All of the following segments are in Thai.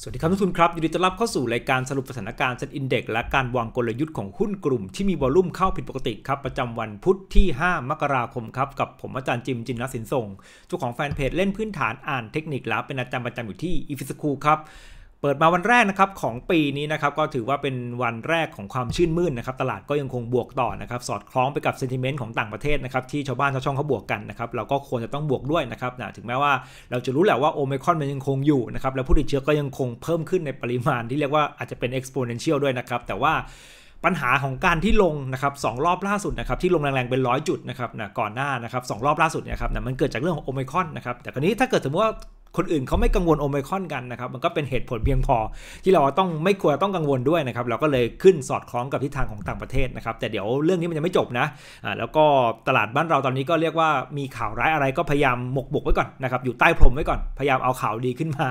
สวัสดีครับทุกทุนครับยินดีต้อนรับเข้าสู่รายการสรุปสถานการณ์เซ็นอินเด็กและการวางกลยุทธ์ของหุ้นกลุ่ม ที่มีวอลุ่มเข้าผิดปกติครับ ประจำวันพุธที่ 5 มกราคมครับ กับผมอาจารย์จิมจินนัสินทรงเจ้าของแฟนเพจเล่นพื้นฐานอ่านเทคนิค แล้วเป็นอาจารย์ประจำอยู่ที่อีฟิสคูครับเปิด มาวันแรกนะครับของปีนี้นะครับก็ถือว่าเป็นวันแรกของความชื่นมื่นนะครับ ตลาดก็ยังคงบวกต่อนะครับ สอดคล้องไปกับ เซนติเมนต์ของต่างประเทศนะครับที่ชาวบ้านชาวช่องเขาบวก กันนะครับเราก็ควรจะต้องบวกด้วย นะครับนะถึงแม้ว่าเราจะรู้แหละว่าโอมคอนมันยังคงอยู่นะครับและผู้ติดเชื้อก็ยังคงเพิ่มขึ้นในปริมาณที่เรียกว่าอาจจะเป็นเอ็กซ์โพเนนเชียลด้วยนะครับแต่ว่าปัญหาของการที่ลงนะครับสรอบล่าสุดนะครับที่ลงแรงๆเป็นร้อยจุดนะครับนะก่อนหน้านะครับสรอบล่าสุดเนี่ยครับนะมันเกิดจากเรื่องของโอมิคอนนะครับแต่คราวนี้ถ้าเกิดสมมติว่าคนอื่นเขาไม่กังวลโอมิคอนกันนะครับมันก็เป็นเหตุผลเพียงพอที่เราต้องไม่ควรต้องกังวลด้วยนะครับเราก็เลยขึ้นสอดคล้องกับทิศทางของต่างประเทศนะครับ แต่เดี๋ยวเรื่องนี้มันยังไม่จบนะอ่าแล้วก็ตลาดบ้านเราตอนนี้ก็เรียกว่า มีข่าวร้ายอะไรก็พยายามหมกบกไว้ก่อนนะครับอยู่ใต้พรมไว้ก่อนพยายามเอาข่าวดีขึ้นมา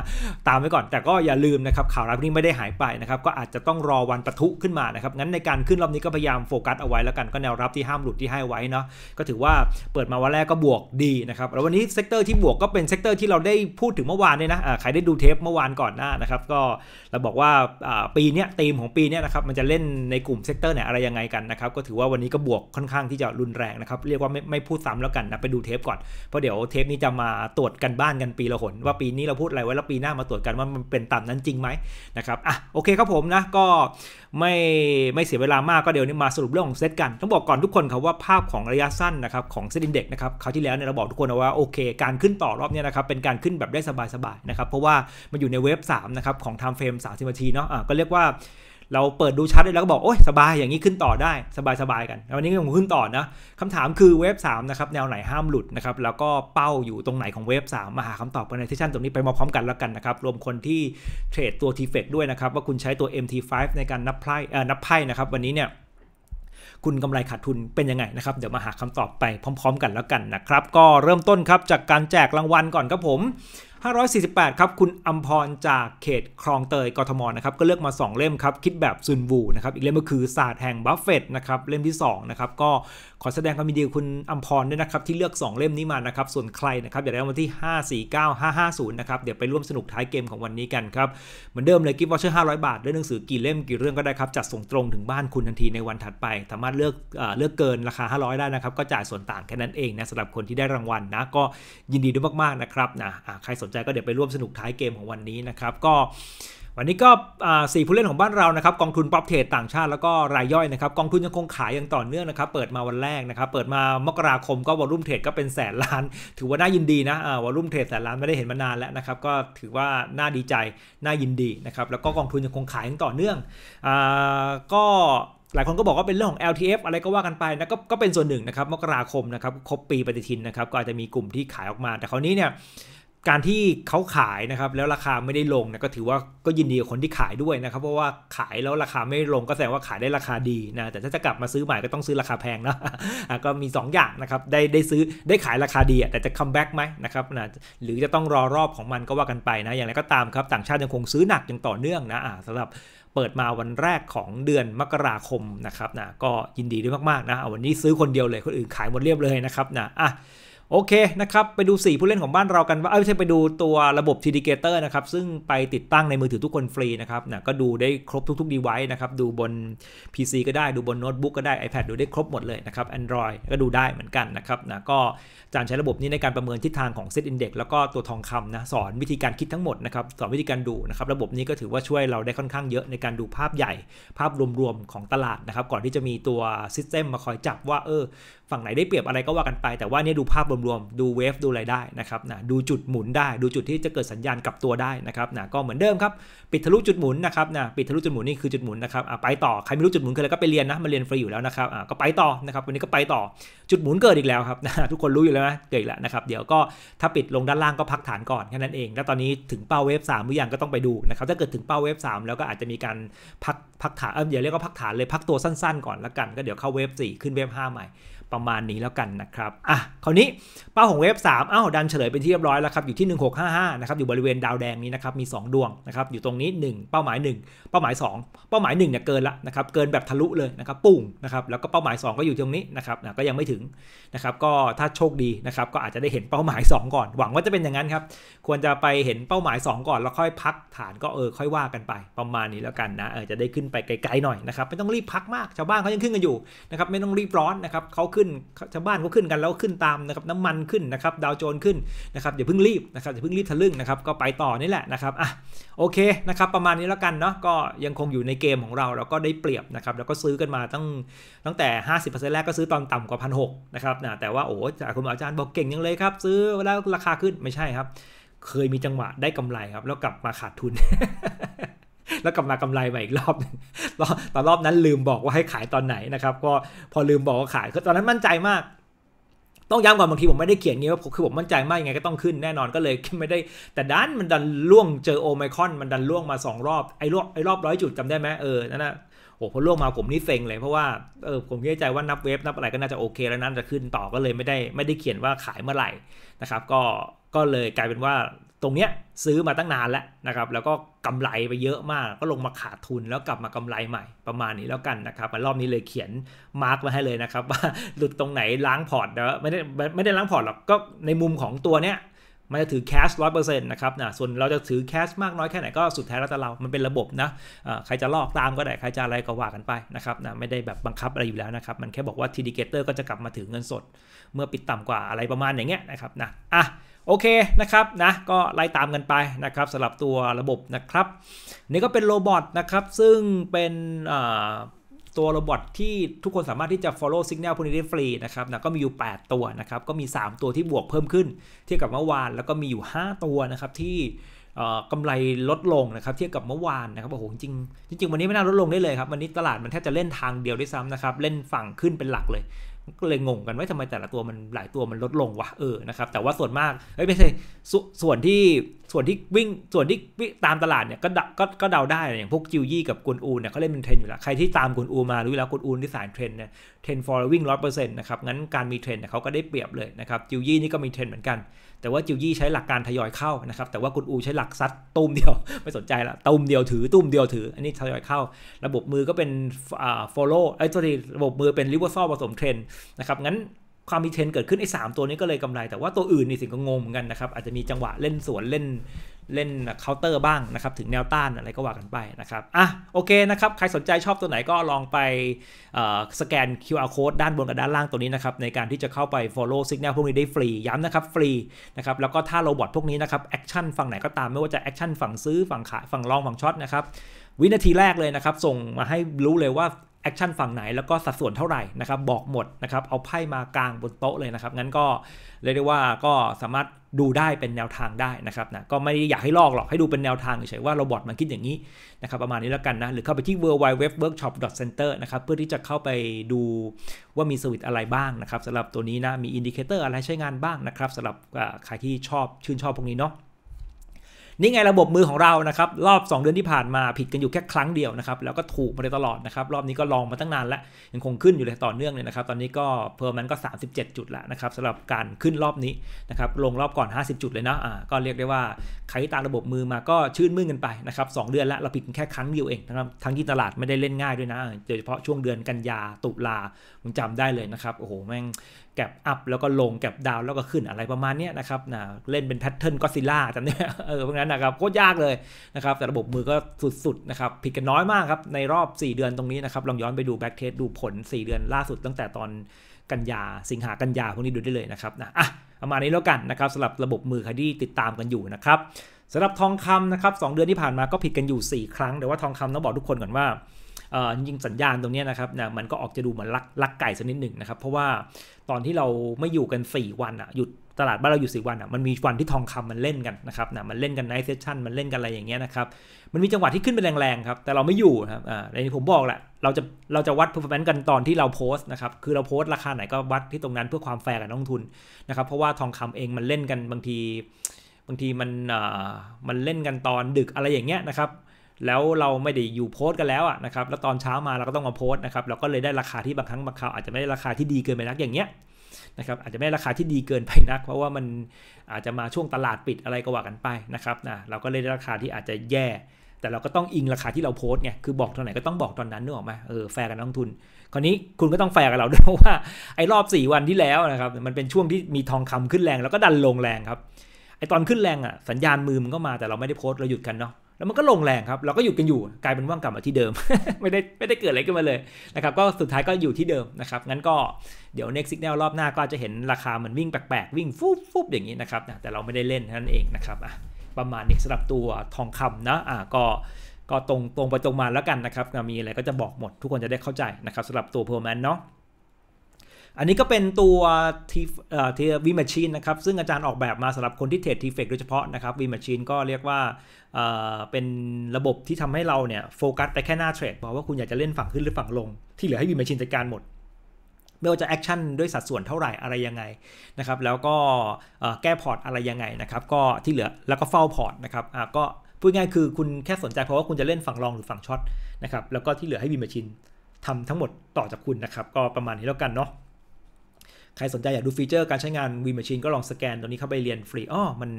ตามไว้ก่อน แต่ก็อย่าลืมนะครับข่าวร้ายพวกนี้ไม่ได้หายไปนะครับก็อาจจะต้องรอวันปะทุขึ้นมานะครับงั้นในการขึ้นรอบนี้ก็พยายามโฟกัสเอาไว้แล้วกันก็แนวรับที่ห้ามหลุดที่ให้ไว้เนาะก็ถือว่าเปิดมาวันแรกก็บวกดีนะครับแล้ววันนี้เซกเตอร์ที่บวกก็เป็นเซกเตอร์ที่เราได้พูดถึงเมื่อวานเนี่ยนะ ใครได้ดูเทปเมื่อวานก่อนหน้านะครับ ก็เราบอกว่าปีนี้ธีมของปีนี้นะครับ มันจะเล่นในกลุ่มเซกเตอร์ไหนอะไรยังไงกันนะครับ ก็ถือว่าวันนี้ก็บวกค่อนข้างที่จะรุนแรงนะครับ เรียกว่าไม่ไม่พูดซ้ำแล้วกันนะ ไปดูเทปก่อน เพราะเดี๋ยวเทปนี้จะมาตรวจกันบ้านกันปีละหนว่าปีนี้เราพูดอะไรไว้ แล้วปีหน้ามาตรวจกันว่ามันเป็นตามนั้นจริงไหมนะครับอ่ะโอเคครับผมนะก็ไม่ไม่เสียเวลามาก ก็เดี๋ยวนี้มาสรุปเรื่องของเซตกัน ต้องบอกก่อนทุกคนครับว่าภาพของระยะสั้นนะครับ ของเซตอินเด็กนะครับคราวที่แล้วเนี่ยเราบอกทุกคนว่า โอเค การขึ้นต่อรอบเนี่ยนะครับ เป็นการขึ้นแบบได้สบายๆนะครับ เพราะว่ามันอยู่ในเวฟ3นะครับ ของไทม์เฟรม30นาที เนาะอ่าก็เรียกว่าเราเปิดดูชัดเลยแล้วก็บอกโอ้ยสบายอย่างนี้ขึ้นต่อได้ สบายสบายกัน วันนี้ก็คงขึ้นต่อนะคำถามคือเว็บ3นะครับแนวไหนห้ามหลุดนะครับแล้วก็เป้าอยู่ตรงไหนของเว็บ3มาหาคำตอบกันในเซสชันตรงนี้ไปมาพร้อมกันแล้วกันนะครับ รวมคนที่เทรดตัว t f e ด้วยนะครับ ว่าคุณใช้ตัว MT5 ในการนับไพ่นับไพ่นะครับ วันนี้เนี่ย คุณกำไรขาดทุนเป็นยังไงนะครับเดี๋ยวมาหาคำตอบไปพร้อม ๆ กันแล้วกันนะครับก็เริ่มต้นครับจากการแจกรางวัลก่อนครับผม548 ครับคุณอัมพรจากเขตคลองเตยกทมนะครับก็เลือกมา 2 เล่มครับคิดแบบซุนวูนะครับอีกเล่มก็คือศาสตร์แห่งบัฟเฟตนะครับเล่มที่2นะครับก็ขอแสดงความยินดีคุณอัมพรด้วยนะครับที่เลือก 2 เล่มนี้มานะครับส่วนใครนะครับอยากได้วันที่ 549550นะครับเดี๋ยวไปร่วมสนุกท้ายเกมของวันนี้กันครับเหมือนเดิมเลยกิฟต์วอชเชอร์500 บาทเลือกหนังสือกี่เล่มกี่เรื่องก็ได้ครับจัดส่งตรงถึงบ้านคุณทันทีในวันถัดไปสามารถเลือกเลือกเกินราคา 500 ได้นะครับก็จ่ายส่วนต่างแค่นั้นเองนะสำหรับคนที่ได้รางวัลนะก็ยินดีด้วยมากๆนะครับนะใครสนใจก็เดี๋ยวไปร่วมสนุกท้ายเกมของวันนี้นะครับก็ วันนี้ก็สี่ผู้เล่นของบ้านเรานะครับ กองทุนป๊อปเทรดต่างชาติแล้วก็รายย่อยนะครับกองทุนยังคงขายอย่างต่อเนื่องนะครับเปิดมาวันแรกนะครับ เปิดมามกราคม ก็วอลุ่มเทรดก็เป็นแสนล้าน ถือว่าน่ายินดีนะวอลุ่มเทรดแสนล้านไม่ได้เห็นมานานแล้วนะครับก็ถือว่าน่าดีใจน่ายินดีนะครับแล้วก็กองทุนยังคงขายอย่างต่อเนื่องอก็หลายคนก็บอกว่าเป็นเรื่องของ LTF อะไรก็ว่ากันไปนะก็ก็เป็นส่วนหนึ่งนะครับมกราคมนะครับครบปีปฏิทินนะครับก็อาจจะมีกลุ่มที่ขายออกมา แต่คราวนี้เนี่ยการที่เขาขายนะครับ แล้วราคาไม่ได้ลงนะก็ถือว่าก็ยินดีกับคนที่ขายด้วยนะครับเพราะว่าขายแล้วราคาไม่ลงก็แสดงว่าขายได้ราคาดีนะ แต่ถ้าจะกลับมาซื้อใหม่ก็ต้องซื้อราคาแพงนะก็มี 2 อย่างนะครับได้ได้ซื้อได้ขายราคาดีแต่จะคัมแบ็กไหมนะครับนะหรือจะต้องรอรอบของมันก็ว่ากันไปนะ อย่างไรก็ตามครับ ต่างชาติยังคงซื้อหนักอย่างต่อเนื่องนะะสำหรับเปิดมาวันแรกของเดือนมกราคมนะครับนะก็ยินดีด้วยมากๆนะวันนี้ซื้อคนเดียวเลยคนอื่นขายหมดเรียบเลยนะครับนะอ่ะโอเคนะครับ ไปดู 4 ผู้เล่นของบ้านเรากันว่า เอ้ยไปดูตัวระบบทีดีเกเตอร์นะครับ ซึ่งไปติดตั้งในมือถือทุกคนฟรีนะครับนะก็ดูได้ครบทุกๆดีไว c ์นะครับ ดูบน PC ก็ได้ดูบนโน้ตบุ๊กก็ได้ iPad ดูได้ครบหมดเลยนะครับ Android ก็ดูได้เหมือนกันนะครับนะก็กาจารย์ใช้ระบบนี้ในการประเมินทิศทางของเซตอินเด็กซ์แล้วก็ตัวทองคำนะ สอนวิธีการคิดทั้งหมดนะครับ สอนวิธีการดูนะครับ ระบบนี้ก็ถือว่าช่วยเราได้ค่อนข้างเยอะในการดูภาพใหญ่ ภาพรวมๆของตลาดนะครับ ก่อนที่จะมีตัวซิสเต็มมาคอยจับว่าเออ ฝั่งไหนได้เปรียบอะไรก็ว่ากันไป แต่ว่านี่ดูภาพรวมๆดูเวฟดูอะไรได้นะครับนะดูจุดหมุนได้ ดูจุดที่จะเกิดสัญญาณกลับตัวได้นะครับนะก็เหมือนเดิมครับปิดทะลุจุดหมุนนะครับนะปิดทะลุจุดหมุนนี่คือจุดหมุนนะครับไปต่อใครไม่รู้จุดหมุนคืออะไรก็ไปเรียนนะมาเรียนฟรีอยู่แล้วนะครับก็ไปต่อนะครับวันนี้ก็ไปต่อจุดหมุนเกิดอีกแล้วครับนะทุกคนรู้อยู่แล้วแล้วนะเกิดละนะครับเดี๋ยวก็ถ้าปิดลงด้านล่างก็พักฐานก่อนแค่นั้นเองแล้วตอนนี้ถึงเป้าเวฟ3หรือยังก็ต้องไปดูนะครับถ้าเกิดถึงเป้าเวฟ3แล้วก็อาจจะมีการพักพักฐานเอออย่าเรียกว่าพักฐานเลยพักตัวสั้นๆก่อนละกันก็เดี๋ยวเข้าเวฟ4ขึ้นเวฟ5ใหม่ประมาณนี้แล้วกันนะครับ อ่ะ คราวนี้เป้าของเวฟ3อ้าวดันเฉลยเป็นที่เรียบร้อยแล้วครับ อยู่ที่ 1655นะครับ อยู่บริเวณดาวแดงนี้นะครับ มี 2 ดวงนะครับ อยู่ตรงนี้ 1 เป้าหมาย 1 เป้าหมาย 2 เป้าหมาย 1เนี่ยเกินละนะครับ เกินแบบทะลุเลยนะครับ ปุ่งนะครับ แล้วก็เป้าหมาย 2 ก็อยู่ตรงนี้นะครับก็ยังไม่ถึงนะครับ ก็ถ้าโชคดีนะครับ ก็อาจจะได้เห็นเป้าหมาย 2 ก่อน หวังว่าจะเป็นอย่างนั้นครับ ควรจะไปเห็นเป้าหมาย 2 ก่อน แล้วค่อยพักฐานก็เออค่อยว่ากันไป ประมาณนี้แล้วกันนะ เออ จะได้ขึ้นไปไกลๆหน่อยนะครับไม่ต้องรีบพักมากชาวบ้านเขายังขึ้นกันอยู่นะครับไม่ต้องรีบร้อนนะครับเขาขึ้นึ้นชาวบ้านก็ขึ้นกันแล้วขึ้นตามนะครับน้ำมันขึ้นนะครับดาวโจนขึ้นนะครับอย่าเพิ่งรีบนะครับอย่าเพิ่งรีบทะลึ่งนะครับก็ไปต่อนี่แหละนะครับอ่ะโอเคนะครับ ประมาณนี้แล้วกันเนาะก็ยังคงอยู่ในเกมของเราแล้วก็ได้เปรียบนะครับแล้วก็ซื้อกันมาตั้งตั้งแต่ 50%แรกก็ซื้อตอนต่ำกว่าพันหกนะครับนะแต่ว่าโอ้จากคุณอาจารย์บอกเก่งยังเลยครับซื้อแล้วราคาขึ้นไม่ใช่ครับ เคยมีจังหวะได้กำไรครับ แล้วกลับมาขาดทุนแล้วกลับมากำไรม่อีกรอบ ตอนรอบนั้นลืมบอกว่าให้ขายตอนไหนนะครับ ก็พอลืมบอกว่าขายตอนนั้นมั่นใจมาก ต้องย้ำก่อนบางทีผมไม่ได้เขียนงี้ว่าคือผมมั่นใจมากยังไงก็ต้องขึ้นแน่นอนก็เลยไม่ได้ แต่ดันมันดันล่วงเจอโอไมคอนมันดันล่วงมา2รอบ ไอ้รอบไอ้รอบร้อยจุดจำได้ไหมเออ นั่นนะโอ้พอล่วงมาผมนี่เซ็งเลย เพราะว่า เออผมคิดใจว่านับเวฟนับอะไรก็น่าจะโอเคแล้วน่าจะขึ้นต่อก็เลยไม่ได้ไม่ได้เขียนว่าขายเมื่อไหร่นะครับ ก็ก็เลยกลายเป็นว่าตรงเนี้ยซื้อมาตั้งนานแล้วนะครับแล้วก็กำไรไปเยอะมาก ก็ลงมาขาดทุนแล้วกลับมากำไรใหม่ประมาณนี้แล้วกันนะครับมารอบนี้เลยเขียนมาร์กมาให้เลยนะครับว่าหลุดตรงไหน ล้างพอร์ตนะไม่ได้ไม่ได้ล้างพอร์ตหรอกก็ในมุมของตัวเนี้ยมันจะถือแคสร้อยเปอร์เซ็นต์นะครับนะส่วนเราจะถือแคสมากน้อยแค่ไหนก็สุดแท้แล้วแต่เรามันเป็นระบบนะใครจะลอกตามก็ได้ใครจะอะไรก็ว่ากันไปนะครับนะไม่ได้แบบบังคับอะไรอยู่แล้วนะครับมันแค่บอกว่าทีดีเกเตอร์ก็จะกลับมาถือเงินสด เมื่อปิดต่ำกว่าอะไรประมาณอย่างเงี้ยนะครับนะอ่ะโอเคนะครับนะก็ไล่ตามกันไปนะครับสำหรับตัวระบบนะครับนี่ก็เป็นโรบอทนะครับซึ่งเป็นตัวโรบอทที่ทุกคนสามารถที่จะ follow signal พวกนี้ได้ฟรีนะครับนะก็มีอยู่ 8 ตัวนะครับก็มี 3 ตัวที่บวกเพิ่มขึ้น เทียบกับเมื่อวาน แล้วก็มีอยู่ 5 ตัวนะครับที่กำไรลดลงนะครับเทียบกับเมื่อวานนะครับโอ้โหจริงจริงวันนี้ไม่น่าลดลงได้เลยครับวันนี้ตลาดมันแทบจะเล่นทางเดียวด้วยซ้ำนะครับเล่นฝั่งขึ้นเป็นหลักเลยก็เลยงงกันว่าทำไมแต่ละตัวมันหลายตัวมันลดลงวะเออนะครับแต่ว่าส่วนมากเอ้ยไม่ใช่สส่วนที่ส่วนที่ วิ่งส่วนที่ตามตลาดเนี่ย ก็ก็ก็เดาได้อย่างพวกจิวยี่กับกุนอูเนี่ยเขาเล่นเป็นเทรนอยู่แล้ว ใครที่ตามกุนอูมารู้แล้วกุนอูที่สายเทรนเนี่ยเทรนฟอร์วิ่งร้อยเปอร์เซ็นต์นะครับ งั้นการมีเทรนเนี่ยเขาก็ได้เปรียบเลยนะครับ จิวยี่นี่ ก็มีเทรนเหมือนกันแต่ว่าจิวยี่ใช้หลักการทยอยเข้านะครับ แต่ว่ากุนอู ใช้หลักซัดตุ้มเดียว ไม่สนใจละตุ้มเดียวถือตุ้มเดียวถืออันนี้ทยอยเข้า ระบบมือก็เป็นอ่า f o l l o ไอ้ตัวที่ระบบมือเป็นิเวอร์ซอลผสมเทรนนะครับ งั้นความมีเทรนเกิดขึ้นไอ้สตัวนี้ก็เลยกำไร แต่ว่าตัวอื่นนี่สิก็งงเหมือนกันนะครับ อาจจะมีจังหวะเล่นสวนเล่นเล่นเคาน์เตอร์บ้าง นะครับ ถึงแนวต้านอะไร ก็ว่ากันไป นะ ครับอ่ะโอเค นะ ครับ ใครสนใจชอบตัวไหนก็ลองไปสแกน QR code ด้านบน กับ ด้านล่าง ตัวนี้ นะ ครับ ในการที่จะเข้าไป follow signal พวกนี้ ได้ ฟรี ย้ำนะ ครับ ฟรี นะ ครับ แล้วก็ถ้าโรบอทพวกนี้ นะครับ แอคชั่น ฝั่ง ไหนก็ตามไม่ว่าจะแอคชั่นฝั่งซื้อฝั่งขายฝั่งลองฝั่งช็อตนะครับวินาทีแรกเลยนะครับส่งมาให้รู้เลยว่าแอคชั่นฝั่งไหน แล้วก็สัดส่วนเท่าไหร่นะครับบอกหมดนะครับเอาไพ่มากลางบนโต๊ะเลยนะครับงั้นก็เรียกได้ว่าก็สามารถดูได้เป็นแนวทางได้นะครับนะก็ไม่ได้อยากให้ลอกหรอก ให้ดูเป็นแนวทางเฉยๆว่าโรบอทมันคิดอย่างนี้นะครับประมาณนี้แล้วกันนะ หรือเข้าไปที่ w w w w o r k s h o p c e n t e r นะครับเพื่อที่จะเข้าไปดูว่ามีสวิตอะไรบ้างนะครับสำหรับตัวนี้นะ มีอินดิเคเตอร์อะไรใช้งานบ้างนะครับสำหรับใครที่ชอบชื่นชอบพวกนี้เนาะนี่ไงระบบมือของเรานะครับรอบ 2 เดือนที่ผ่านมาผิดกันอยู่แค่ครั้งเดียวนะครับแล้วก็ถูกมาตลอดนะครับรอบนี้ก็ลองมาตั้งนานแล้วยังคงขึ้นอยู่เลยต่อเนื่องเลยนะครับตอนนี้ก็เพิ่มมันก็ 37 จุดแล้วนะครับสำหรับการขึ้นรอบนี้นะครับลงรอบก่อน 50จุดเลยนะอ่าก็เรียกได้ว่าใครตามระบบมือมาก็ชื่นมื่นกันไปนะครับสเดือนละเราผิดแค่ครั้งเดียวเองนะครับทั้งที่ตลาดไม่ได้เล่นง่ายด้วยนะโดยเฉพาะช่วงเดือนกันยาตุลาผมจำได้เลยนะครับโอ้โหแม่งแก็บอัพแล้วก็ลง แก็บดาวแล้วก็ขึ้นอะไรประมาณนี้นะครับนะเล่นเป็นแพทเทิร์นก็ซิล่าจำเนี่ยเออ พวกนั้นนะครับโคตรยากเลยนะครับ แต่ระบบมือก็สุดๆนะครับผิดกันน้อยมากครับ ในรอบ 4 เดือนตรงนี้นะครับ ลองย้อนไปดูแบ็กเทสดูผล 4 เดือนล่าสุดตั้งแต่ตอนกันยาสิงหากันยาพวกนี้ดูได้เลยนะครับนะอ่ะประมาณนี้แล้วกันนะครับสำหรับระบบมือคดีติดตามกันอยู่นะครับสำหรับทองคำนะครับสเดือนที่ผ่านมาก็ผิดกันอยู่ 4 ครั้งแต่ว่าทองคำต้องบอกทุกคนก่อนว่าจริงสัญญาณตรงนี้นะครับนะมันก็ออกจะดูเหมือนลักลักไก่สักนิดหนึ่งนะครับเพราะว่าตอนที่เราไม่อยู่กัน4วันอะหยุดตลาดบ้านเราอยู่สี่วันอ่ะมันมีวันที่ทองคำมันเล่นกันนะครับนะมันเล่นกันไนท์เซสชั่นมันเล่นกันอะไรอย่างเงี้ยนะครับ มันมีจังหวะที่ขึ้นไปแรงๆครับ แต่เราไม่อยู่ครับอ่าในนี้ผมบอกแหละ เราจะเราจะวัดร์ฟอร์แมนซ์กันตอนที่เราโพสต์นะครับคือเราโพสต์ราคาไหนก็วัดที่ตรงนั้นเพื่อความแฟร์กับนักลงทุนนะครับ เพราะว่าทองคำเองมันเล่นกันบางที บางทีมันอ่ามันเล่นกันตอนดึกอะไรอย่างเงี้ยนะครับแล้วเราไม่ได้อยู่โพสต์กันแล้วอ่ะนะครับ แล้วตอนเช้ามาเราก็ต้องมาโพสต์นะครับ เราก็เลยได้ราคาที่บางครั้งบางคราวอาจจะไม่ได้ราคาที่ดีเกินไปนักอย่างเงี้ยนะครับ อาจจะไม่ราคาที่ดีเกินไปนัก เพราะว่ามันอาจจะมาช่วงตลาดปิดอะไรก็ว่ากันไปนะครับนะเราก็เลยได้ราคาที่อาจจะแย่ แต่เราก็ต้องอิงราคาที่เราโพสไง คือบอกตอนไหนก็ต้องบอกตอนนั้นนึกออกไหมเออ แฟร์กันนักลงทุน คราวนี้คุณก็ต้องแฟร์กับเราด้วยว่าไอ้รอบ 4 วันที่แล้วนะครับ มันเป็นช่วงที่มีทองคำขึ้นแรง แล้วก็ดันลงแรงครับ ไอ้ตอนขึ้นแรงอ่ะสัญญาณมือมันก็มา แต่เราไม่ได้โพสเราหยุดกันเนาะแล้วมันก็ลงแรงครับ เราก็อยู่กันอยู่กลายเป็นว่างกลับมาที่เดิม ไม่ได้ไม่ได้เกิดอะไรขึ้นมาเลย นะครับ ก็สุดท้ายก็อยู่ที่เดิมนะครับงั้นก็เดี๋ยว next signal รอบหน้า ก็จะเห็นราคามันวิ่งแปลกๆ วิ่งฟุบฟุบอย่างนี้นะครับแต่เราไม่ได้เล่นนั่นเองนะครับอ่ะประมาณนี้สำหรับตัวทองคำนะอ่ะก็ก็ตรงตรงไปตรงมาแล้วกันนะครับมีอะไรก็จะบอกหมดทุกคนจะได้เข้าใจนะครับสำหรับตัวเพอร์แมนเนาะอันนี้ก็เป็นตัวทีเอ่อทีวีแมชชีนนะครับ ซึ่งอาจารย์ออกแบบมาสำหรับคนที่เทรดทีเฟกโดยเฉพาะนะครับวีแมชชีนก็เรียกว่าเอ่อเป็นระบบที่ทำให้เราเนี่ยโฟกัสไปแค่หน้าเทรดบอกว่าคุณอยากจะเล่นฝั่งขึ้นหรือฝั่งลง ที่เหลือให้วีแมชชีนจัดการหมด ไม่ว่าจะแอคชั่นด้วยสัดส่วนเท่าไหร่ อะไรยังไงนะครับแล้วก็แก้พอร์ตอะไรยังไงนะครับก็ที่เหลือแล้วก็เฝ้าพอร์ตนะครับก็พูดง่ายคือคุณแค่สนใจเพราะว่าคุณจะเล่นฝั่งรองหรือฝั่งช็อตนะครับแล้วก็ที่เหลือให้วีมาชินทำทั้งหมดต่อจากคุณนะครับก็ประมาณนี้แล้วกันเนาะใครสนใจอยากดูฟีเจอร์การใช้งาน V Machine ก็ลองสแกนตรงนี้เข้าไปเรียนฟรีอ๋อมัน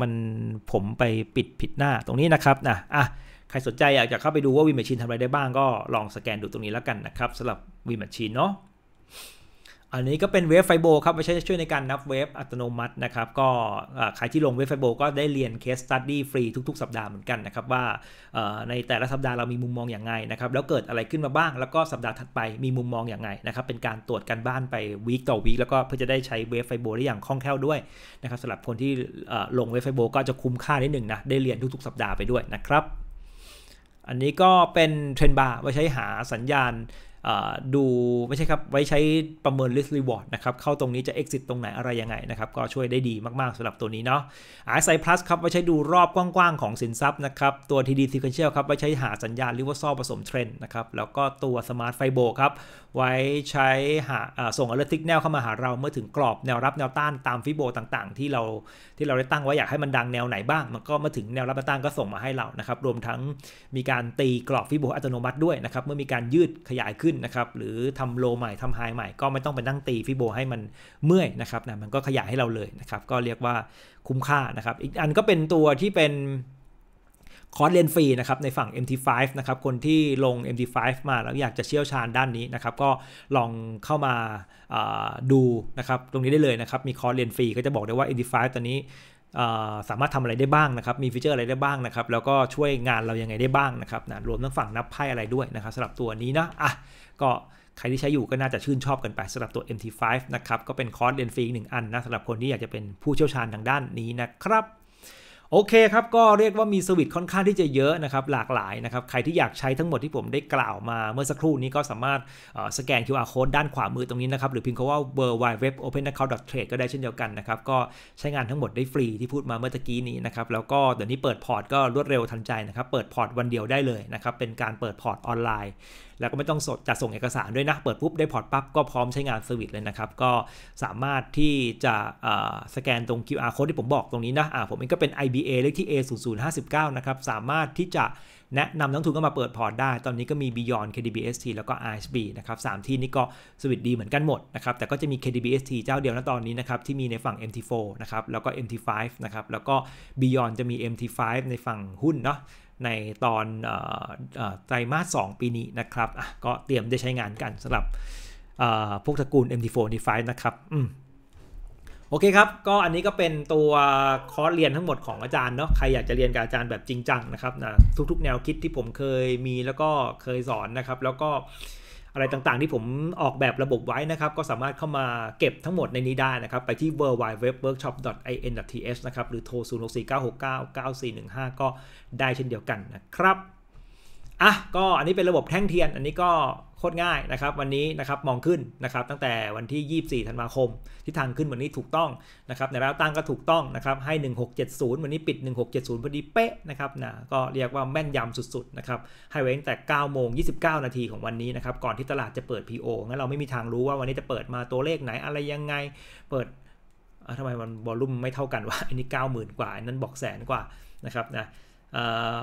มันผมไปปิดผิดหน้าตรงนี้นะครับนะอ่ะใครสนใจอยากจะเข้าไปดูว่า V Machine ทำอะไรได้บ้างก็ลองสแกนดูตรงนี้แล้วกันนะครับสำหรับ V Machine เนาะอันนี้ก็เป็นเวฟไฟโบครับไม่ใช่ช่วยในการนับเวฟอัตโนมัตินะครับก็ใครที่ลงเวฟไฟโบก็ได้เรียนเคสสตัดดี้ฟรีทุก ๆ สัปดาห์เหมือนกันนะครับว่าในแต่ละสัปดาห์เรามีมุมมองอย่างไงนะครับแล้วเกิดอะไรขึ้นมาบ้างแล้วก็สัปดาห์ถัดไปมีมุมมองอย่างไงนะครับ เป็นการตรวจกันบ้านไปวีคต่อวีคแล้วก็เพื่อจะได้ใช้เวฟไฟโบได้อย่างคล่องแคล่วด้วยนะครับสำหรับคนที่ลงเวฟไฟโบก็จะคุ้มค่านิดหนึ่งนะได้เรียนทุกๆสัปดาห์ไปด้วยนะครับ อันนี้ก็เป็นเทรนบาร์ไว้ใช้หาสัญญาณดูไม่ใช่ครับ ไว้ใช้ประเมิน r ิสรีวอร์ดนะครับ เข้าตรงนี้จะ exit ตรงไหนอะไรยังไงนะครับ ก็ช่วยได้ดีมากๆสำหรับตัวนี้เนาะ RSI พลัสครับ ไว้ใช้ดูรอบกว้าง ๆ ของสินทรัพย์นะครับ ตัว TD ซี q u นเชียลครับ ไว้ใช้หาสัญญาณือว่าซ่อผสมเทรนด์นะครับ แล้วก็ตัวสมาร์ทไฟโบครับ ไว้ใช้หาส่งอเลอร์ติกแนลเข้ามาหาเราเมื่อถึงกรอบแนวรับแนวต้านตามฟิโบต่างๆที่เราที่เราได้ตั้งไว้อยากให้มันดังแนวไหนบ้าง มันก็มาถึงแนวรับแนวต้านก็ส่งมาให้เรานะครับรวมทั้งมีการตีกรอบฟิโบอัตโนมัติด้วยนะครับเมื่อมีการยืดขยายขึ้นึ้นนะครับหรือทำโลใหม่ทำไฮใหม่ ก็ไม่ต้องไปนั่งตี ฟิโบให้มันเมื่อยนะครับนะมันก็ขยายให้เราเลยนะครับก็เรียกว่าคุ้มค่านะครับอีกอันก็เป็นตัวที่เป็น คอร์สเรียนฟรีนะครับในฝั่ง MT5 นะครับคนที่ลง MT5 มา แล้วอยากจะเชี่ยวชาญด้านนี้นะครับก็ลองเข้ามาาดูนะครับตรงนี้ได้เลยนะครับมีคอร์สเรียนฟรีก็จะบอกได้ว่า MT5 ตอนนี้สามารถทำอะไรได้บ้างนะครับ มีฟีเจอร์อะไรได้บ้างนะครับ แล้วก็ช่วยงานเรายังไงได้บ้างนะครับนะรวมทั้งฝั่งนับไพ่อะไรด้วยนะครับสำหรับตัวนี้นะ อ่ะ ก็ใครที่ใช้อยู่ก็น่าจะชื่นชอบกันไปสำหรับตัว MT5 นะครับ ก็เป็นคอร์สเรียนฟรีหนึ่งอันนะสำหรับคนที่อยากจะเป็นผู้เชี่ยวชาญทางด้านนี้นะครับโอเคครับก็เรียกว่ามีสวิตค่อนข้างที่จะเยอะนะครับ หลากหลายนะครับใครที่อยากใช้ทั้งหมดที่ผมได้กล่าวมาเมื่อสักครู่นี้ก็สามารถสแกน QR code ด้านขวามือตรงนี้นะครับ หรือพิมพ์คำว่า w w w o p e n a c c o u n t t r a d e ก็ได้เช่นเดียวกันนะครับ ก็ใช้งานทั้งหมดได้ฟรีที่พูดมาเมื่อตะกี้นี้นะครับ แล้วก็เดี๋ยวนี้เปิดพอร์ตก็รวดเร็วทันใจนะครับเปิดพอร์ตวันเดียวได้เลยนะครับเป็นการเปิดพอร์ตออนไลน์แล้วก็ไม่ต้องสดจะส่งเอกสารด้วยนะเปิดปุ๊บได้พอร์ตปั๊บก็พร้อมใช้งานสวิตเลยนะครับก็สามารถที่จะสแกนตรง QR code ที่ผมบอกตรงนี้นะะผมเองก็เป็น IB BA เลขที่ A0059 นะครับ สามารถที่จะแนะนำนักทุนก็มาเปิดพอร์ตได้ ตอนนี้ก็มี Beyond KDBST แล้วก็ r s b นะครับสามที่นี้ก็สวิตดีเหมือนกันหมดนะครับ แต่ก็จะมี KDBST เจ้าเดียวนะตอนนี้นะครับ ที่มีในฝั่ง MT4 นะครับ แล้วก็ MT5 นะครับ แล้วก็ Beyond จะมี MT5 ในฝั่งหุ้นเนาะ ในตอนไตรมาส 2 ปีนี้นะครับก็เตรียมได้ใช้งานกันสำหรับพวกตระกูล MT4 MT5 นะครับโอเคครับ ก็อันนี้ก็เป็นตัวคอร์สเรียนทั้งหมดของอาจารย์เนาะ ใครอยากจะเรียนกับอาจารย์แบบจริงจังนะครับนะทุก ๆแนวคิดที่ผมเคยมีแล้วก็เคยสอนนะครับ แล้วก็อะไรต่างๆที่ผมออกแบบระบบไว้นะครับ ก็สามารถเข้ามาเก็บทั้งหมดในนี้ได้นะครับ ไปที่ w w w w o r k s h o p i n t h นะครับ หรือโทร0 6 4 9 6 9 9 4 1 5 ก็ได้เช่นเดียวกันนะครับอ่ะก็อันนี้เป็นระบบแท่งเทียนอันนี้ก็โคตรง่ายนะครับวันนี้นะครับ มองขึ้นนะครับตั้งแต่วันที่ 24ธันวาคมที่ทางขึ้นวันนี้ถูกต้องนะครับในราตั้งก็ถูกต้องนะครับให้ 1670 วันนี้ปิด 1670พอดีเป๊ะนะครับนะก็เรียกว่าแม่นยำสุดๆนะครับให้ไว้ตั้งแต่9โมง29นาทีของวันนี้นะครับก่อนที่ตลาดจะเปิด PO งั้นเราไม่มีทางรู้ว่าวันนี้จะเปิดมาตัวเลขไหนอะไรยังไงเปิดทำไมมันบอลลุ่มไม่เท่ากันวะอันนี้ 90,000กว่าอันนั้นบอกแสนกว่านะครับนะเอ่อ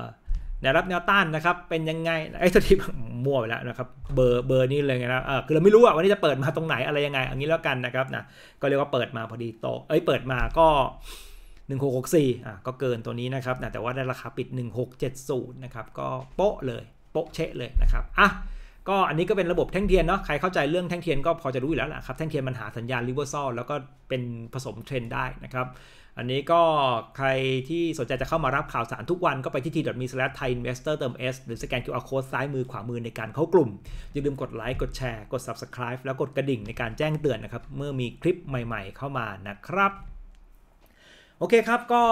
แนวรับแนวต้านนะครับเป็นยังไงไอ้สถิติมั่วไปแล้วนะครับเบอร์เบอร์นี้เลยนะเออคือเราไม่รู้ว่าวันนี้จะเปิดมาตรงไหนอะไรยังไงอย่างนี้แล้วกันนะครับนะก็เรียกว่าเปิดมาพอดีโตเอ้ยเปิดมาก็ 1664อ่ะก็เกินตัวนี้นะครับนะแต่ว่าได้ราคาปิด 1670นะครับก็โป๊ะเลยโป๊ะเชะเลยนะครับอ่ะก็อันนี้ก็เป็นระบบแท่งเทียนเนาะใครเข้าใจเรื่องแท่งเทียนก็พอจะรู้อยู่แล้วแหละครับแท่งเทียนมันหาสัญญาณริเวอร์ซอลแล้วก็เป็นผสมเทรนได้นะครับอันนี้ก็ใครที่สนใจจะเข้ามารับข่าวสารทุกวันก็ไปที่ t.me/thaiinvestor เติม S หรือสแกน QR code ซ้ายมือขวามือในการเข้ากลุ่ม อย่าลืมกดไลค์ กดแชร์ กด subscribe แล้วกดกระดิ่งในการแจ้งเตือนนะครับ เมื่อมีคลิปใหม่ ๆเข้ามานะครับโอเคครับก็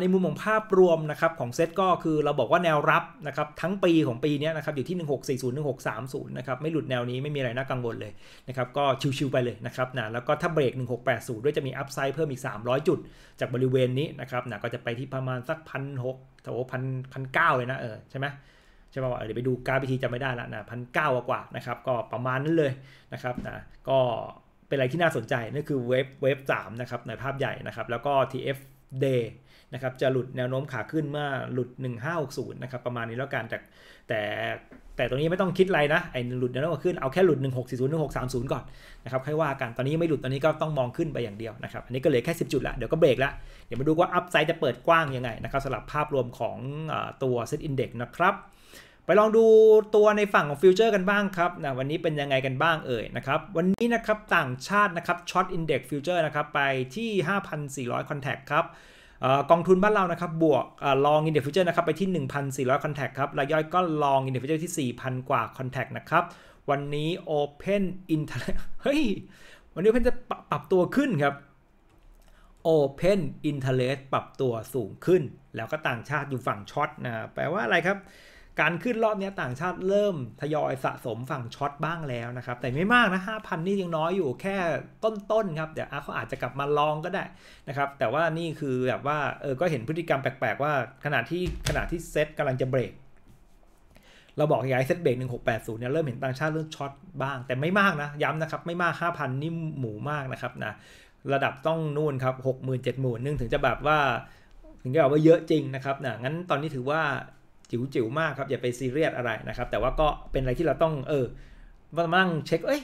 ในมุมของภาพรวมนะครับ ของเซตก็คือเราบอกว่าแนวรับนะครับทั้งปีของปีนี้นะครับ อยู่ที่ 1640 1630 นะครับ ไม่หลุดแนวนี้ไม่มีอะไรน่ากังวลเลยนะครับ ก็ชิวๆไปเลยนะครับนะแล้วก็ถ้าเบรก 1680 ด้วยจะมีอัพไซด์เพิ่มอีก 300 จุด จากบริเวณนี้นะครับนะก็จะไปที่ประมาณสักพันหกโถพันพันเก้าเลยนะเออใช่ไหมใช่ป่าวเดี๋ยวไปดูการพิธีจำไม่ได้ละนะพันเก้ากว่านะครับก็ประมาณนั้นเลยนะครับนะก็เป็นอะไรที่น่าสนใจนั่นคือเวฟเวฟสามนะครับในภาพใหญ่นะครับ แล้วก็ TF day นะครับจะหลุดแนวโน้มขาขึ้นเมื่อหลุด 1560นะครับประมาณนี้แล้วกันแต่แต่แต่ตรงนี้ไม่ต้องคิดอะไรนะไอ้หลุดแนวโน้มขึ้น เอาแค่หลุด 1640 1630 ก่อนนะครับค่อยว่ากัน ตอนนี้ไม่หลุดตอนนี้ก็ต้องมองขึ้นไปอย่างเดียวนะครับอันนี้ก็เหลือแค่ 10 จุดละเดี๋ยวก็เบรกละเดี๋ยวมาดูว่าอัพไซด์จะเปิดกว้างยังไงนะครับสำหรับภาพรวมของตัวเซตอินเด็กซ์นะครับไปลองดูตัวในฝั่งของฟิวเจอร์กันบ้างครับนะวันนี้เป็นยังไงกันบ้างเอ่ยนะครับวันนี้นะครับต่างชาตินะครับช็อตอินเด็กซ์ฟิวเจอร์นะครับ ไปที่ 5,400คอนแทคครับกองทุนบ้านเรานะครับบวกลองอินเด็กซ์ฟิวเจอร์นะครับไปที่ 1,400คอนแทคครับรายย่อยก็ลองอินเด็กซ์ฟิวเจอร์ที่ 4,000 กว่า คอนแทคนะครับ วันนี้โอเพนอินเทอร์เฮ้ย วันนี้เพนจะปรับตัวขึ้นครับโอเพนอินเทอร์เปรับตัวสูงขึ้น แล้วก็ต่างชาติอยู่ฝั่งช็อตนะแปลว่าอะไรครับการขึ้นรอบนี้ต่างชาติเริ่มทยอยสะสมฝั่งช็อตบ้างแล้วนะครับ แต่ไม่มากนะ 5,000 นี่ยังน้อยอยู่แค่ต้นๆครับ เดี๋ยวเขาอาจจะกลับมาลองก็ได้นะครับ แต่ว่านี่คือแบบว่าเออก็เห็นพฤติกรรมแปลกๆว่าขณะที่ขณะที่เซตกำลังจะเบรก เราบอกย้ายเซตเบรก1680 เนี่ยเริ่มเห็นต่างชาติเริ่มช็อตบ้างแต่ไม่มากนะ ย้ำนะครับไม่มาก5,000นี่หมูมากนะครับนะระดับต้องนู่นครับหกหมื่นเจ็ดหมื่นนึงถึงจะแบบว่าถึงจะแบบว่าเยอะจริงนะครับนะงั้นตอนนี้ถือว่าจิ๋วๆมากครับอย่าไปซีเรียสอะไรนะครับ แต่ว่าก็เป็นอะไรที่เราต้องเออมานั่งเช็คเอ้ย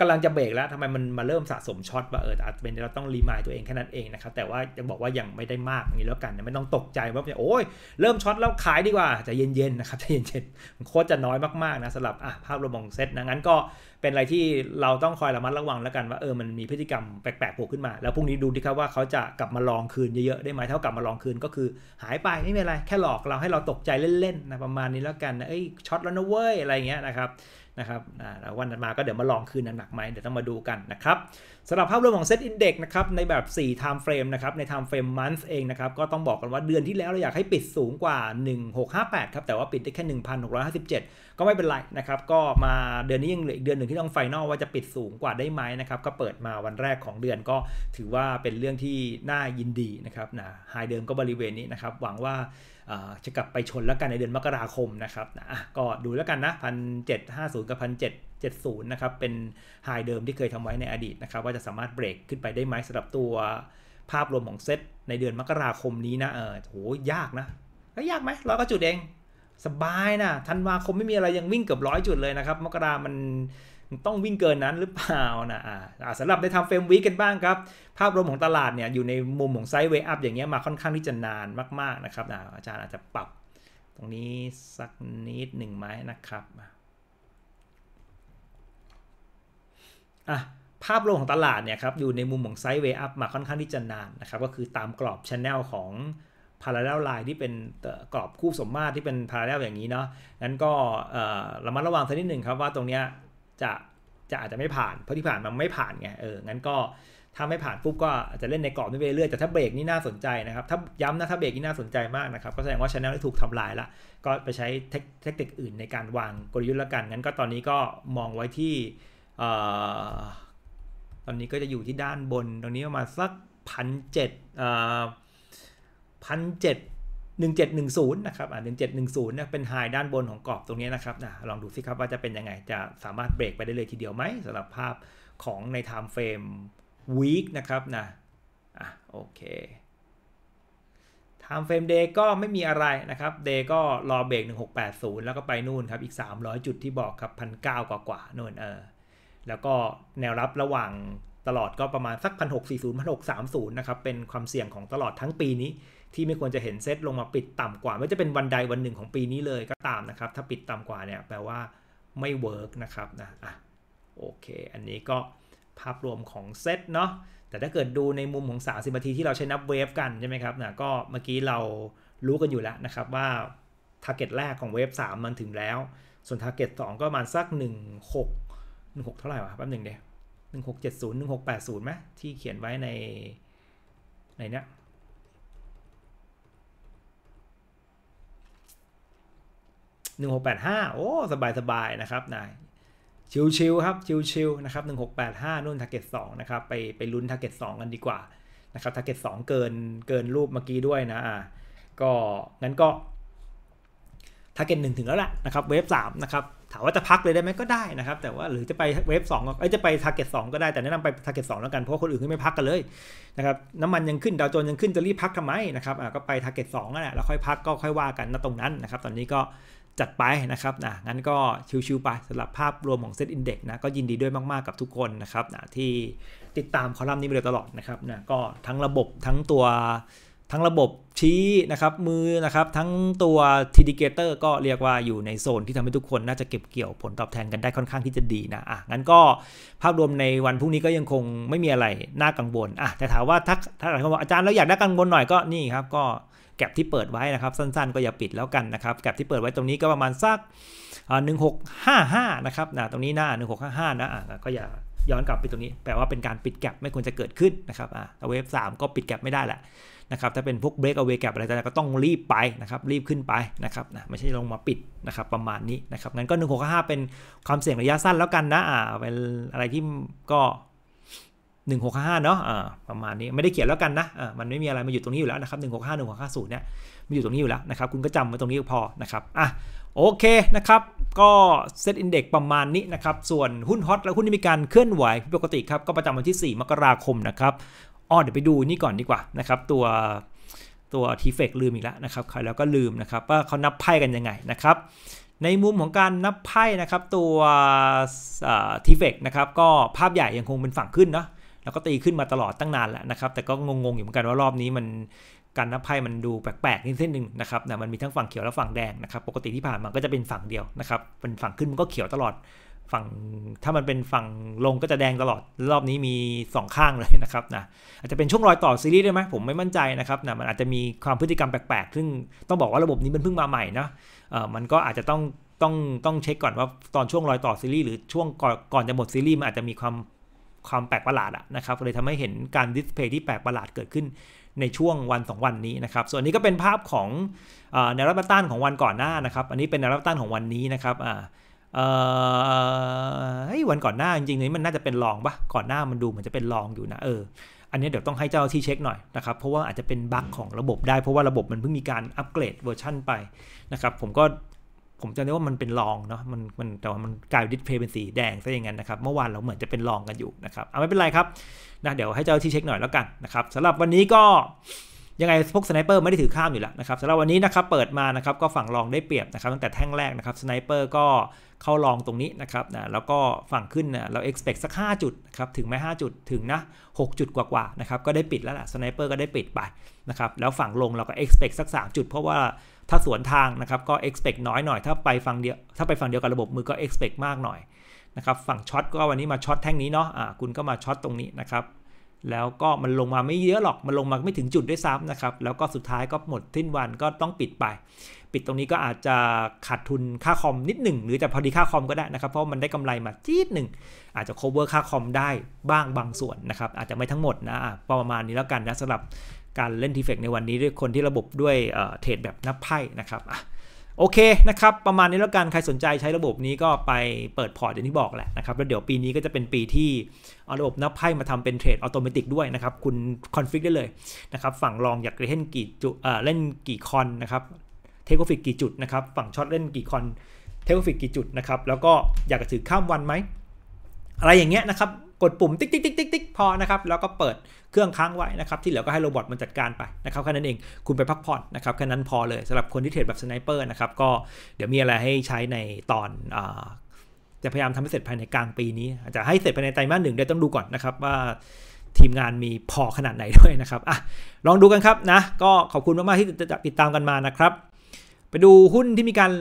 กำลังจะเบรกแล้วทำไมมันมาเริ่มสะสมช็อตว่าเอออาจเป็นเราต้องรีมายตัวเอง แค่นั้นเองนะครับแต่ว่าจะบอกว่ายังไม่ได้มากอย่างนี้แล้วกันไม่ต้องตกใจว่าโอ้ยเริ่มช็อตแล้วขายดีกว่าจะเย็นๆนะครับจะเย็นๆโคตรจะน้อยมากๆนะสำหรับภาพรวมของเซตนะงั้นก็เป็นอะไรที่เราต้องคอยระมัดระวังแล้วกัน ว่าเออมันมีพฤติกรรมแปลกๆโผล่ขึ้นมา แล้วพรุ่งนี้ดูดิครับว่าเขาจะกลับมาลองคืนเยอะๆได้ไหมเท่ากับมาลองคืนก็คือหายไปไม่เป็นไรแค่หลอกเราให้เราตกใจเล่นๆนะประมาณนี้แล้วกันนะเอ้ยช็อตแล้วนะเว้ยอะไรเงี้ยนะครับนะครับแล้ววันนั้นมาก็เดี๋ยวมาลองคืนนั้นหนักไหม เดี๋ยวต้องมาดูกันนะครับสำหรับภาพรวมของเซตอินเด็กนะครับในแบบ4 time frame นะครับใน time frame month เองนะครับก็ต้องบอกกันว่าเดือนที่แล้วเราอยากให้ปิดสูงกว่า 1658ครับแต่ว่าปิดได้แค่ 1657 ก็ไม่เป็นไรนะครับก็มาเดือนนี้ยังเหลืออีกเดือนหนึ่งที่ต้องไฟนอลว่าจะปิดสูงกว่าได้ไหมนะครับก็เปิดมาวันแรกของเดือนก็ถือว่าเป็นเรื่องที่น่ายินดีนะครับนะไฮเดิมก็บริเวณนี้นะครับหวังว่าจะกลับไปชนแล้วกันในเดือนมกราคมนะครับนะก็ดูแล้วกันนะพันเจ็ดห้าศูนย์กับพันเจ็ด70 นะครับ เป็นไฮเดิมที่เคยทำไว้ในอดีตนะครับ ว่าจะสามารถเบรกขึ้นไปได้ไหมสำหรับตัวภาพรวมของเซตในเดือนมกราคมนี้นะเออโหยากนะก็ยากไหมร้อยกว่าจุดเองสบายนะธันวาคมไม่มีอะไรยังวิ่งเกือบร้อยจุดเลยนะครับมกรามันต้องวิ่งเกินนั้นหรือเปล่านะอ่าสำหรับในทำเฟรมวีกันบ้างครับภาพรวมของตลาดเนี่ยอยู่ในมุมของไซด์เวย์อัพอย่างเงี้ยมาค่อนข้างที่จะนานมากๆนะครับอาจารย์อาจจะปรับตรงนี้สักนิดหนึ่งไหมนะครับอะภาพรวมของตลาดเนี่ยครับอยู่ในมุมของไซด์เว้าอัพมาค่อนข้างที่จะนานนะครับก็คือตามกรอบชแนลของพาราเรลไลน์ที่เป็นกรอบคู่สมมาตรที่เป็นพาราเรลอย่างนี้เนาะงั้นก็ระมัดระวังสักนิดหนึ่งครับว่าตรงเนี้ยจะ จะอาจจะไม่ผ่านเพราะที่ผ่านมันไม่ผ่านไงเอองั้นก็ถ้าไม่ผ่านปุ๊บก็อาจจะเล่นในกรอบไม่เรื่อยแต่ถ้าเบรกนี่น่าสนใจนะครับถ้าย้ำนะถ้าเบรกนี่น่าสนใจมากนะครับก็แสดงว่าชแนลที่ถูกทำลายละก็ไปใช้เทคนิคอื่น ในการวางกลยุทธ์ละกันงั้น ก็ตอนนี้ก็มองไว้ที่ตอนนี้ก็จะอยู่ที่ด้านบนตรงนี้ประมาณสักพันเจ็ดพันเจ็ดหนึ่งเจ็ดหนึ่งศูนนย์ะครับอ่าจ็ดหนึ่งศูนย์เป็นไฮด้านบนของกรอบตรงนี้นะครับนะ ลองดูสิครับว่าจะเป็นยังไง จะสามารถเบรกไปได้เลยทีเดียวไหมสำหรับภาพของในไทม์เฟรมวีคนะครับนะ อ่ะโอเค ไทม์เฟรมเดย์ก็ไม่มีอะไรนะครับ เดย์ก็รอเบรก 1680 แล้วก็ไปนู่นครับ อีก 300 จุดที่บอกครับ 1,900กว่ากว่านู่นเออแล้วก็แนวรับระหว่างตลอดก็ประมาณสัก1,640 1,630นะครับเป็นความเสี่ยงของตลอดทั้งปีนี้ ที่ไม่ควรจะเห็นเซตลงมาปิดต่ำกว่า ไม่จะเป็นวันใดวันหนึ่ง ของปีนี้เลยก็ตามนะครับถ้าปิดต่ำกว่าเนี่ยแปลว่าไม่เวิร์กนะครับนะอ่ะโอเค อันนี้ก็ภาพรวมของเซตเนาะแต่ถ้าเกิดดูในมุมของสสาิบนาที ที่เราใช้นับเวฟกันใช่ไหมครับนะก็เมื่อกี้เรารู้กันอยู่แล้วนะครับว่าทาร์เก็ตแรกของเวฟ3มันถึงแล้ว ส่วนทาร์เก็ต2ก็ประมาณสัก 1 6หนึ่งหกเท่าไหร่วะแป๊บหนึ่งเดียวหนึ่งหกเจ็ดศูนย์หนึ่งหกแปดศูนย์ไหมที่เขียนไว้ในในเนี้ยหนึ่งหกแปดห้าโอ้สบายสบายนะครับนายชิวๆครับชิวๆนะครับหนึ่งหกแปดห้านู่นทาร์เก็ตสองนะครับ ไปไปลุ้นทาร์เก็ตสองกันดีกว่านะครับทาร์เก็ตสองเกินเกินรูปเมื่อกี้ด้วยนะอ่าก็งั้นก็ทาร์เก็ตหนึ่งถึงแล้วแหละนะครับ เวฟสามนะครับถามว่าจะพักเลยได้ไหมก็ได้นะครับ แต่ว่าหรือจะไปเวฟสองก็จะไปทาร์เก็ตสก็ได้แต่แนะนำไปทาร์เก็ตสแล้วกันเพราะคนอื่นไม่พักกันเลยนะครับน้ำมันยังขึ้น ดาวโจนยังขึ้นจะรีบพักทำไมนะครับอ่าก็ไปทาร์เก็ตสองนั่นแหละแล้วค่อยพักก็ค่อยว่ากันณตรงนั้นนะครับตอนนี้ก็จัดไปนะครับนะงั้นก็ชิวๆไปสำหรับภาพรวมของเซ็ตอินเด็กซ์นะก็ยินดีด้วยมากๆกับทุกคนนะครับนะที่ติดตามคอลัมน์นี้มาโดยตลอดนะครับนะก็ทั้งระบบทั้งตัวทั้งระบบชี้นะครับ มือนะครับ ทั้งตัวทีดิเกเตอร์ก็เรียกว่าอยู่ในโซนที่ทำให้ทุกคน น่าจะเก็บเกี่ยวผลตอบแทนกันได้ค่อนข้างที่จะดีนะ อ่ะ งั้นก็ภาพรวมในวันพรุ่งนี้ก็ยังคงไม่มีอะไรน่ากังวลอ่ะ แต่ถามว่าถ้าถ้าหลายคนบอกอาจารย์เราอยากได้กังวลหน่อยก็นี่ครับ ก็แก็บที่เปิดไว้นะครับ สั้นๆ ก็อย่าปิดแล้วกันนะครับแก็บที่เปิดไว้ตรงนี้ก็ประมาณสักหนึ่งหกห้าห้านะครับนะตรงนี้หน้าหนึ่งหกห้าห้านะอ่ะก็อย่าย้อนกลับไปตรงนี้แปลว่าเป็นการปิดแก็บไม่ควรจะเกิดขึ้นนะครับอ่ะเวฟสามก็ปิดแก็บไม่ได้แหละนะครับถ้าเป็นพวก break away gap อะไรต่างๆก็ต้องรีบไปนะครับรีบขึ้นไปนะครับนะไม่ใช่ลงมาปิดนะครับ ประมาณนี้นะครับงั้นก็1 6 5เป็นความเสี่ยงระยะสั้นแล้วกันนะอ่าเป็นอะไรที่ก็1 6 5เนาะอ่าประมาณนี้ไม่ได้เขียนแล้วกันนะอ่ามันไม่มีอะไรมาอยู่ตรงนี้อยู่แล้วนะครับ165 1650เนี่ยมันอยู่ตรงนี้อยู่แล้วนะครับคุณก็จำไว้ตรงนี้พอนะครับอ่ะโอเคนะครับก็เซตอินเด็กประมาณนี้นะครับส่วนหุ้นฮอตและหุ้นที่มีการเคลื่อนไหว ปกติครับก็ประจำวันที่ 4มกราคมนะครับออเดี๋ยวไปดูนี่ก่อนดีกว่านะครับตัวตัวทีเฟกลืมอีกแล้วนะครับแล้วก็ลืมนะครับว่าเขานับไพ่กันยังไงนะครับในมุมของการนับไพ่นะครับตัวทีเฟกนะครับก็ภาพใหญ่ยังคงเป็นฝั่งขึ้นเนาะแล้วก็ตีขึ้นมาตลอดตั้งนานแล้วนะครับ แต่ก็งงๆอยู่เหมือนกันว่ารอบนี้มันการนับไพ่มันดูแปลกๆนิดเส้นหนึ่งนะครับนะมันมีทั้งฝั่งเขียวและฝั่งแดงนะครับปกติที่ผ่านมาก็จะเป็นฝั่งเดียวนะครับเป็นฝั่งขึ้นมันก็เขียวตลอดฝั่งถ้ามันเป็นฝั่งลงก็จะแดงตลอดรอบนี้มี 2 ข้างเลยนะครับนะอาจจะเป็นช่วงรอยต่อซีรีส์ได้ไหมผมไม่มั่นใจนะครับนะมันอาจจะมีความพฤติกรรมแปลกๆซึ่งต้องบอกว่าระบบนี้มันเพิ่งมาใหม่นะเออมันก็อาจจะต้องต้องต้องเช็คก่อนว่าตอนช่วงรอยต่อซีรีส์หรือช่วงก่อนก่อนจะหมดซีรีส์มันอาจจะมีความความแปลกประหลาดอะนะครับเลยทำให้เห็นการดิสเพย์ที่แปลกประหลาดเกิดขึ้นในช่วงวัน2 วันนี้นะครับส่วนนี้ก็เป็นภาพของแนวรับต้านของวันก่อนหน้านะครับอันนี้เป็นแนวรับต้านของวันนี้นะครับเออวันก่อนหน้าจริงๆนี้มันน่าจะเป็นรองปะก่อนหน้ามันดูเหมือนจะเป็นรองอยู่นะเอออันนี้เดี๋ยวต้องให้เจ้าที่เช็คหน่อยนะครับเพราะว่าอาจจะเป็นบั๊กของระบบได้เพราะว่าระบบมันเพิ่งมีการอัปเกรดเวอร์ชันไปนะครับผมก็ผมจะเรียกว่ามันเป็นรองเนาะมันมันแต่ว่ามันกลายดิสเพย์เป็นสีแดงซะอย่างนั้นนะครับเมื่อวานเราเหมือนจะเป็นรองกันอยู่นะครับเอาไม่เป็นไรครับนะเดี๋ยวให้เจ้าที่เช็คหน่อยแล้วกันนะครับสำหรับวันนี้ก็ยังไงพวกสไนเปอร์ไม่ได้ถือข้ามอยู่แล้วนะครับสำหรับวันนี้นะครับเปิดมานะครับก็ฝั่งรองได้เปรียบนะครับตั้งแต่แท่งแรกนะครับสไนเปอร์ก็เข้ารองตรงนี้นะครับนะแล้วก็ฝั่งขึ้นนะเรากซ์เพคสัก5จุดนะครับถึงไหม5จุดถึงนะ6จุดกว่าๆนะครับก็ได้ปิดแล้วแหะสไนเปอร์ก็ได้ปิดไปนะครับแล้วฝั่งลงเราก็กซ์เพคสัก 3 จุดเพราะว่าถ้าสวนทางนะครับก็กซ์เพคน้อยหน่อย ถ้าไปฝั่งเดียวถ้าไปฝั่งเดียวกับระบบมือก็กซ์เพคมากหน่อยนะครับฝั่งช็อตก็วันนี้มาช็อตแท่งนี้เนาะาคุณก็มาช็อตตรงนี้นะครับแล้วก็มันลงมาไม่เยอะหรอก มันลงมาไม่ถึงจุดด้วยซ้ำนะครับ แล้วก็สุดท้ายก็หมดทิ้นวันก็ต้องปิดไป ปิดตรงนี้ก็อาจจะขาดทุนค่าคอมนิดหนึ่งหรือจะพอดีค่าคอมก็ได้นะครับ เพราะมันได้กำไรมาจี๊ดหนึ่ง อาจจะ cover ค่าคอมได้บ้างบางส่วนนะครับ อาจจะไม่ทั้งหมดนะะประมาณนี้แล้วกันนะสำหรับการเล่นทีเฟกในวันนี้ด้วยคนที่ระบบด้วยเทรดแบบนับไพ่นะครับโอเค นะครับ ประมาณนี้แล้วกัน ใครสนใจใช้ระบบนี้ก็ไปเปิดพอร์ตอย่างที่บอกแหละนะครับแล้วเดี๋ยวปีนี้ก็จะเป็นปีที่เอาระบบนับไพ่มาทำเป็นเทรดอัตโนมัติด้วยนะครับ คุณคอนฟิกได้เลยนะครับ ฝั่งรองอยากเล่นกี่จุเล่นกี่คอนนะครับเทคโอฟิกกี่จุดนะครับ ฝั่งช็อตเล่นกี่คอนเทคโอฟิกกี่จุดนะครับแล้วก็อยากจะถือข้ามวันไหมอะไรอย่างเงี้ยนะครับกดปุ่มติ๊กติ๊กติ๊กติ๊กติ๊กพอนะครับแล้วก็เปิดเครื่องค้างไว้นะครับ ที่เหลือก็ให้โรบอทมันจัดการไปนะครับแค่นั้นเองคุณไปพักผ่อนนะครับแค่นั้นพอเลยสำหรับคนที่เทรดแบบสไนเปอร์นะครับก็เดี๋ยวมีอะไรให้ใช้ในตอน จะพยายามทำให้เสร็จภายในกลางปีนี้อาจจะให้เสร็จภายในไตรมาสหนึ่งได้ต้องดูก่อนนะครับว่า ทีมงานมีพอขนาดไหนด้วยนะครับอ่ะลองดูกันครับนะ ก็ขอบคุณมากๆที่ติดตามกันมานะครับไปดูหุ้นที่มีการ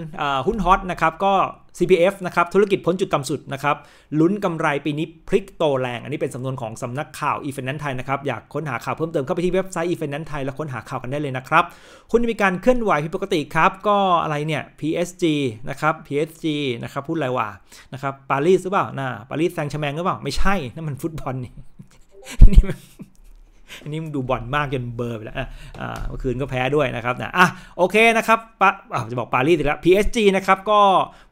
หุ้นฮอตนะครับก็ CPF นะครับธุรกิจพ้นจุดต่ำสุดนะครับลุ้นกำไรปีนี้พลิกโตแรงอันนี้เป็นสำนวนของสำนักข่าว e f i n a n c e ไทยนะครับอยากค้นหาข่าวเพิ่มเติมเข้าไปที่เว็บไซต์ e f i n a n c e ไทยแล้วค้นหาข่าวกันได้เลยนะครับหุ้นมีการเคลื่อนไหวผิดปกติครับ ก็อะไรเนี่ย PSG นะครับ PSG นะครับพูดอะไรวะนะครับปารีสหรือเปล่าน่าปารีสแซงต์แช์มงหรือเปล่าไม่ใช่นั่นมันฟุตบอลนี่นี่มันอันนี้ดูบอลมากจนเบอร์ไปแล้วอ่าเมื่อคืนก็แพ้ด้วยนะครับนะอ่ะโอเคนะครับปะจะบอกปารีสอีกแล้ว PSG นะครับก็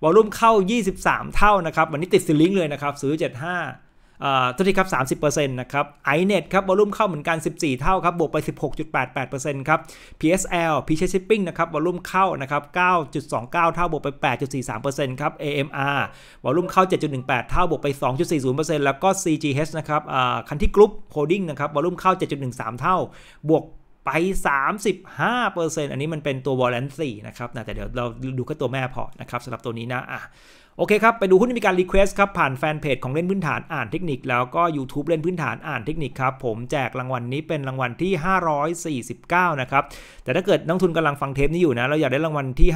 วอลุ่มเข้า 23 เท่านะครับ วันนี้ติดซิลิงเลยนะครับ ซื้อ 75ตัวที่ครับ30%นะครับ iNet ครับวอลุ่มเข้าเหมือนกัน 14 เท่าครับบวกไป 16.88%ครับ PSL p c Shipping นะครับวอลุ่มเข้านะครับ 9.29 เท่าบวกไป 8.43%ครับ AMR วอลุ่มเข้า 7.18 เท่าบวกไป 2.40%แล้วก็ CGH นะครับคันที่กรุ๊ปโฮดิ้งนะครับวอลุ่มเข้า 7.13 เท่า บวกไป 35%อันนี้มันเป็นตัววอลเลนซี่นะครับนะแต่เดี๋ยวเราดูแค่ตัวแม่พอนะครับสำหรับตัวนี้นะอ่ะโอเคครับ ไปดูหุ้นที่มีการรีเควสต์ครับ ผ่านแฟนเพจของเล่นพื้นฐานอ่านเทคนิคแล้วก็ YouTube เล่นพื้นฐานอ่านเทคนิคครับ ผมแจกรางวัลนนี้เป็นรางวัลที่ 549 นะครับ แต่ถ้าเกิดนักทุนกำลังฟังเทปนี้อยู่นะเราอยากได้รางวัลที่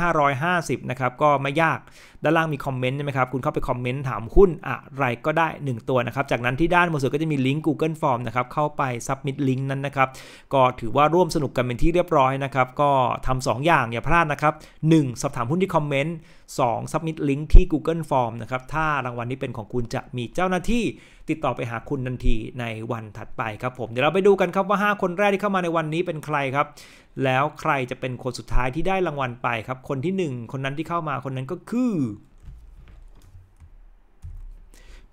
550 นะครับ ก็ไม่ยากด้านล่างมีคอมเมนต์ใช่ไหมครับ คุณเข้าไปคอมเมนต์ถามหุ้นอะไรก็ได้ 1 ตัวนะครับ จากนั้นที่ด้านบนสุดก็จะมีลิงก์ Google Form นะครับเข้าไปสับมิดลิงก์นั้นนะครับก็ถือว่าร่วมสนุกกันเป็นที่เรียบร้อยนะครับ ก็ทำ 2 อย่างอย่าพลาดนะครับ 1. สอบถามหุ้นที่คอมเมนต์ 2. สับมิดลิงก์ที่ Google Form นะครับถ้ารางวัลนี้เป็นของคุณจะมีเจ้าหน้าที่ติดต่อไปหาคุณทันทีในวันถัดไปครับผมเดี๋ยวเราไปดูกันครับว่า 5 คนแรกที่เข้ามาในวันนี้เป็นใครครับ แล้วใครจะเป็นคนสุดท้ายที่ได้รางวัลไปครับ คนที่ 1 คนนั้นที่เข้ามาคนนั้นก็คือ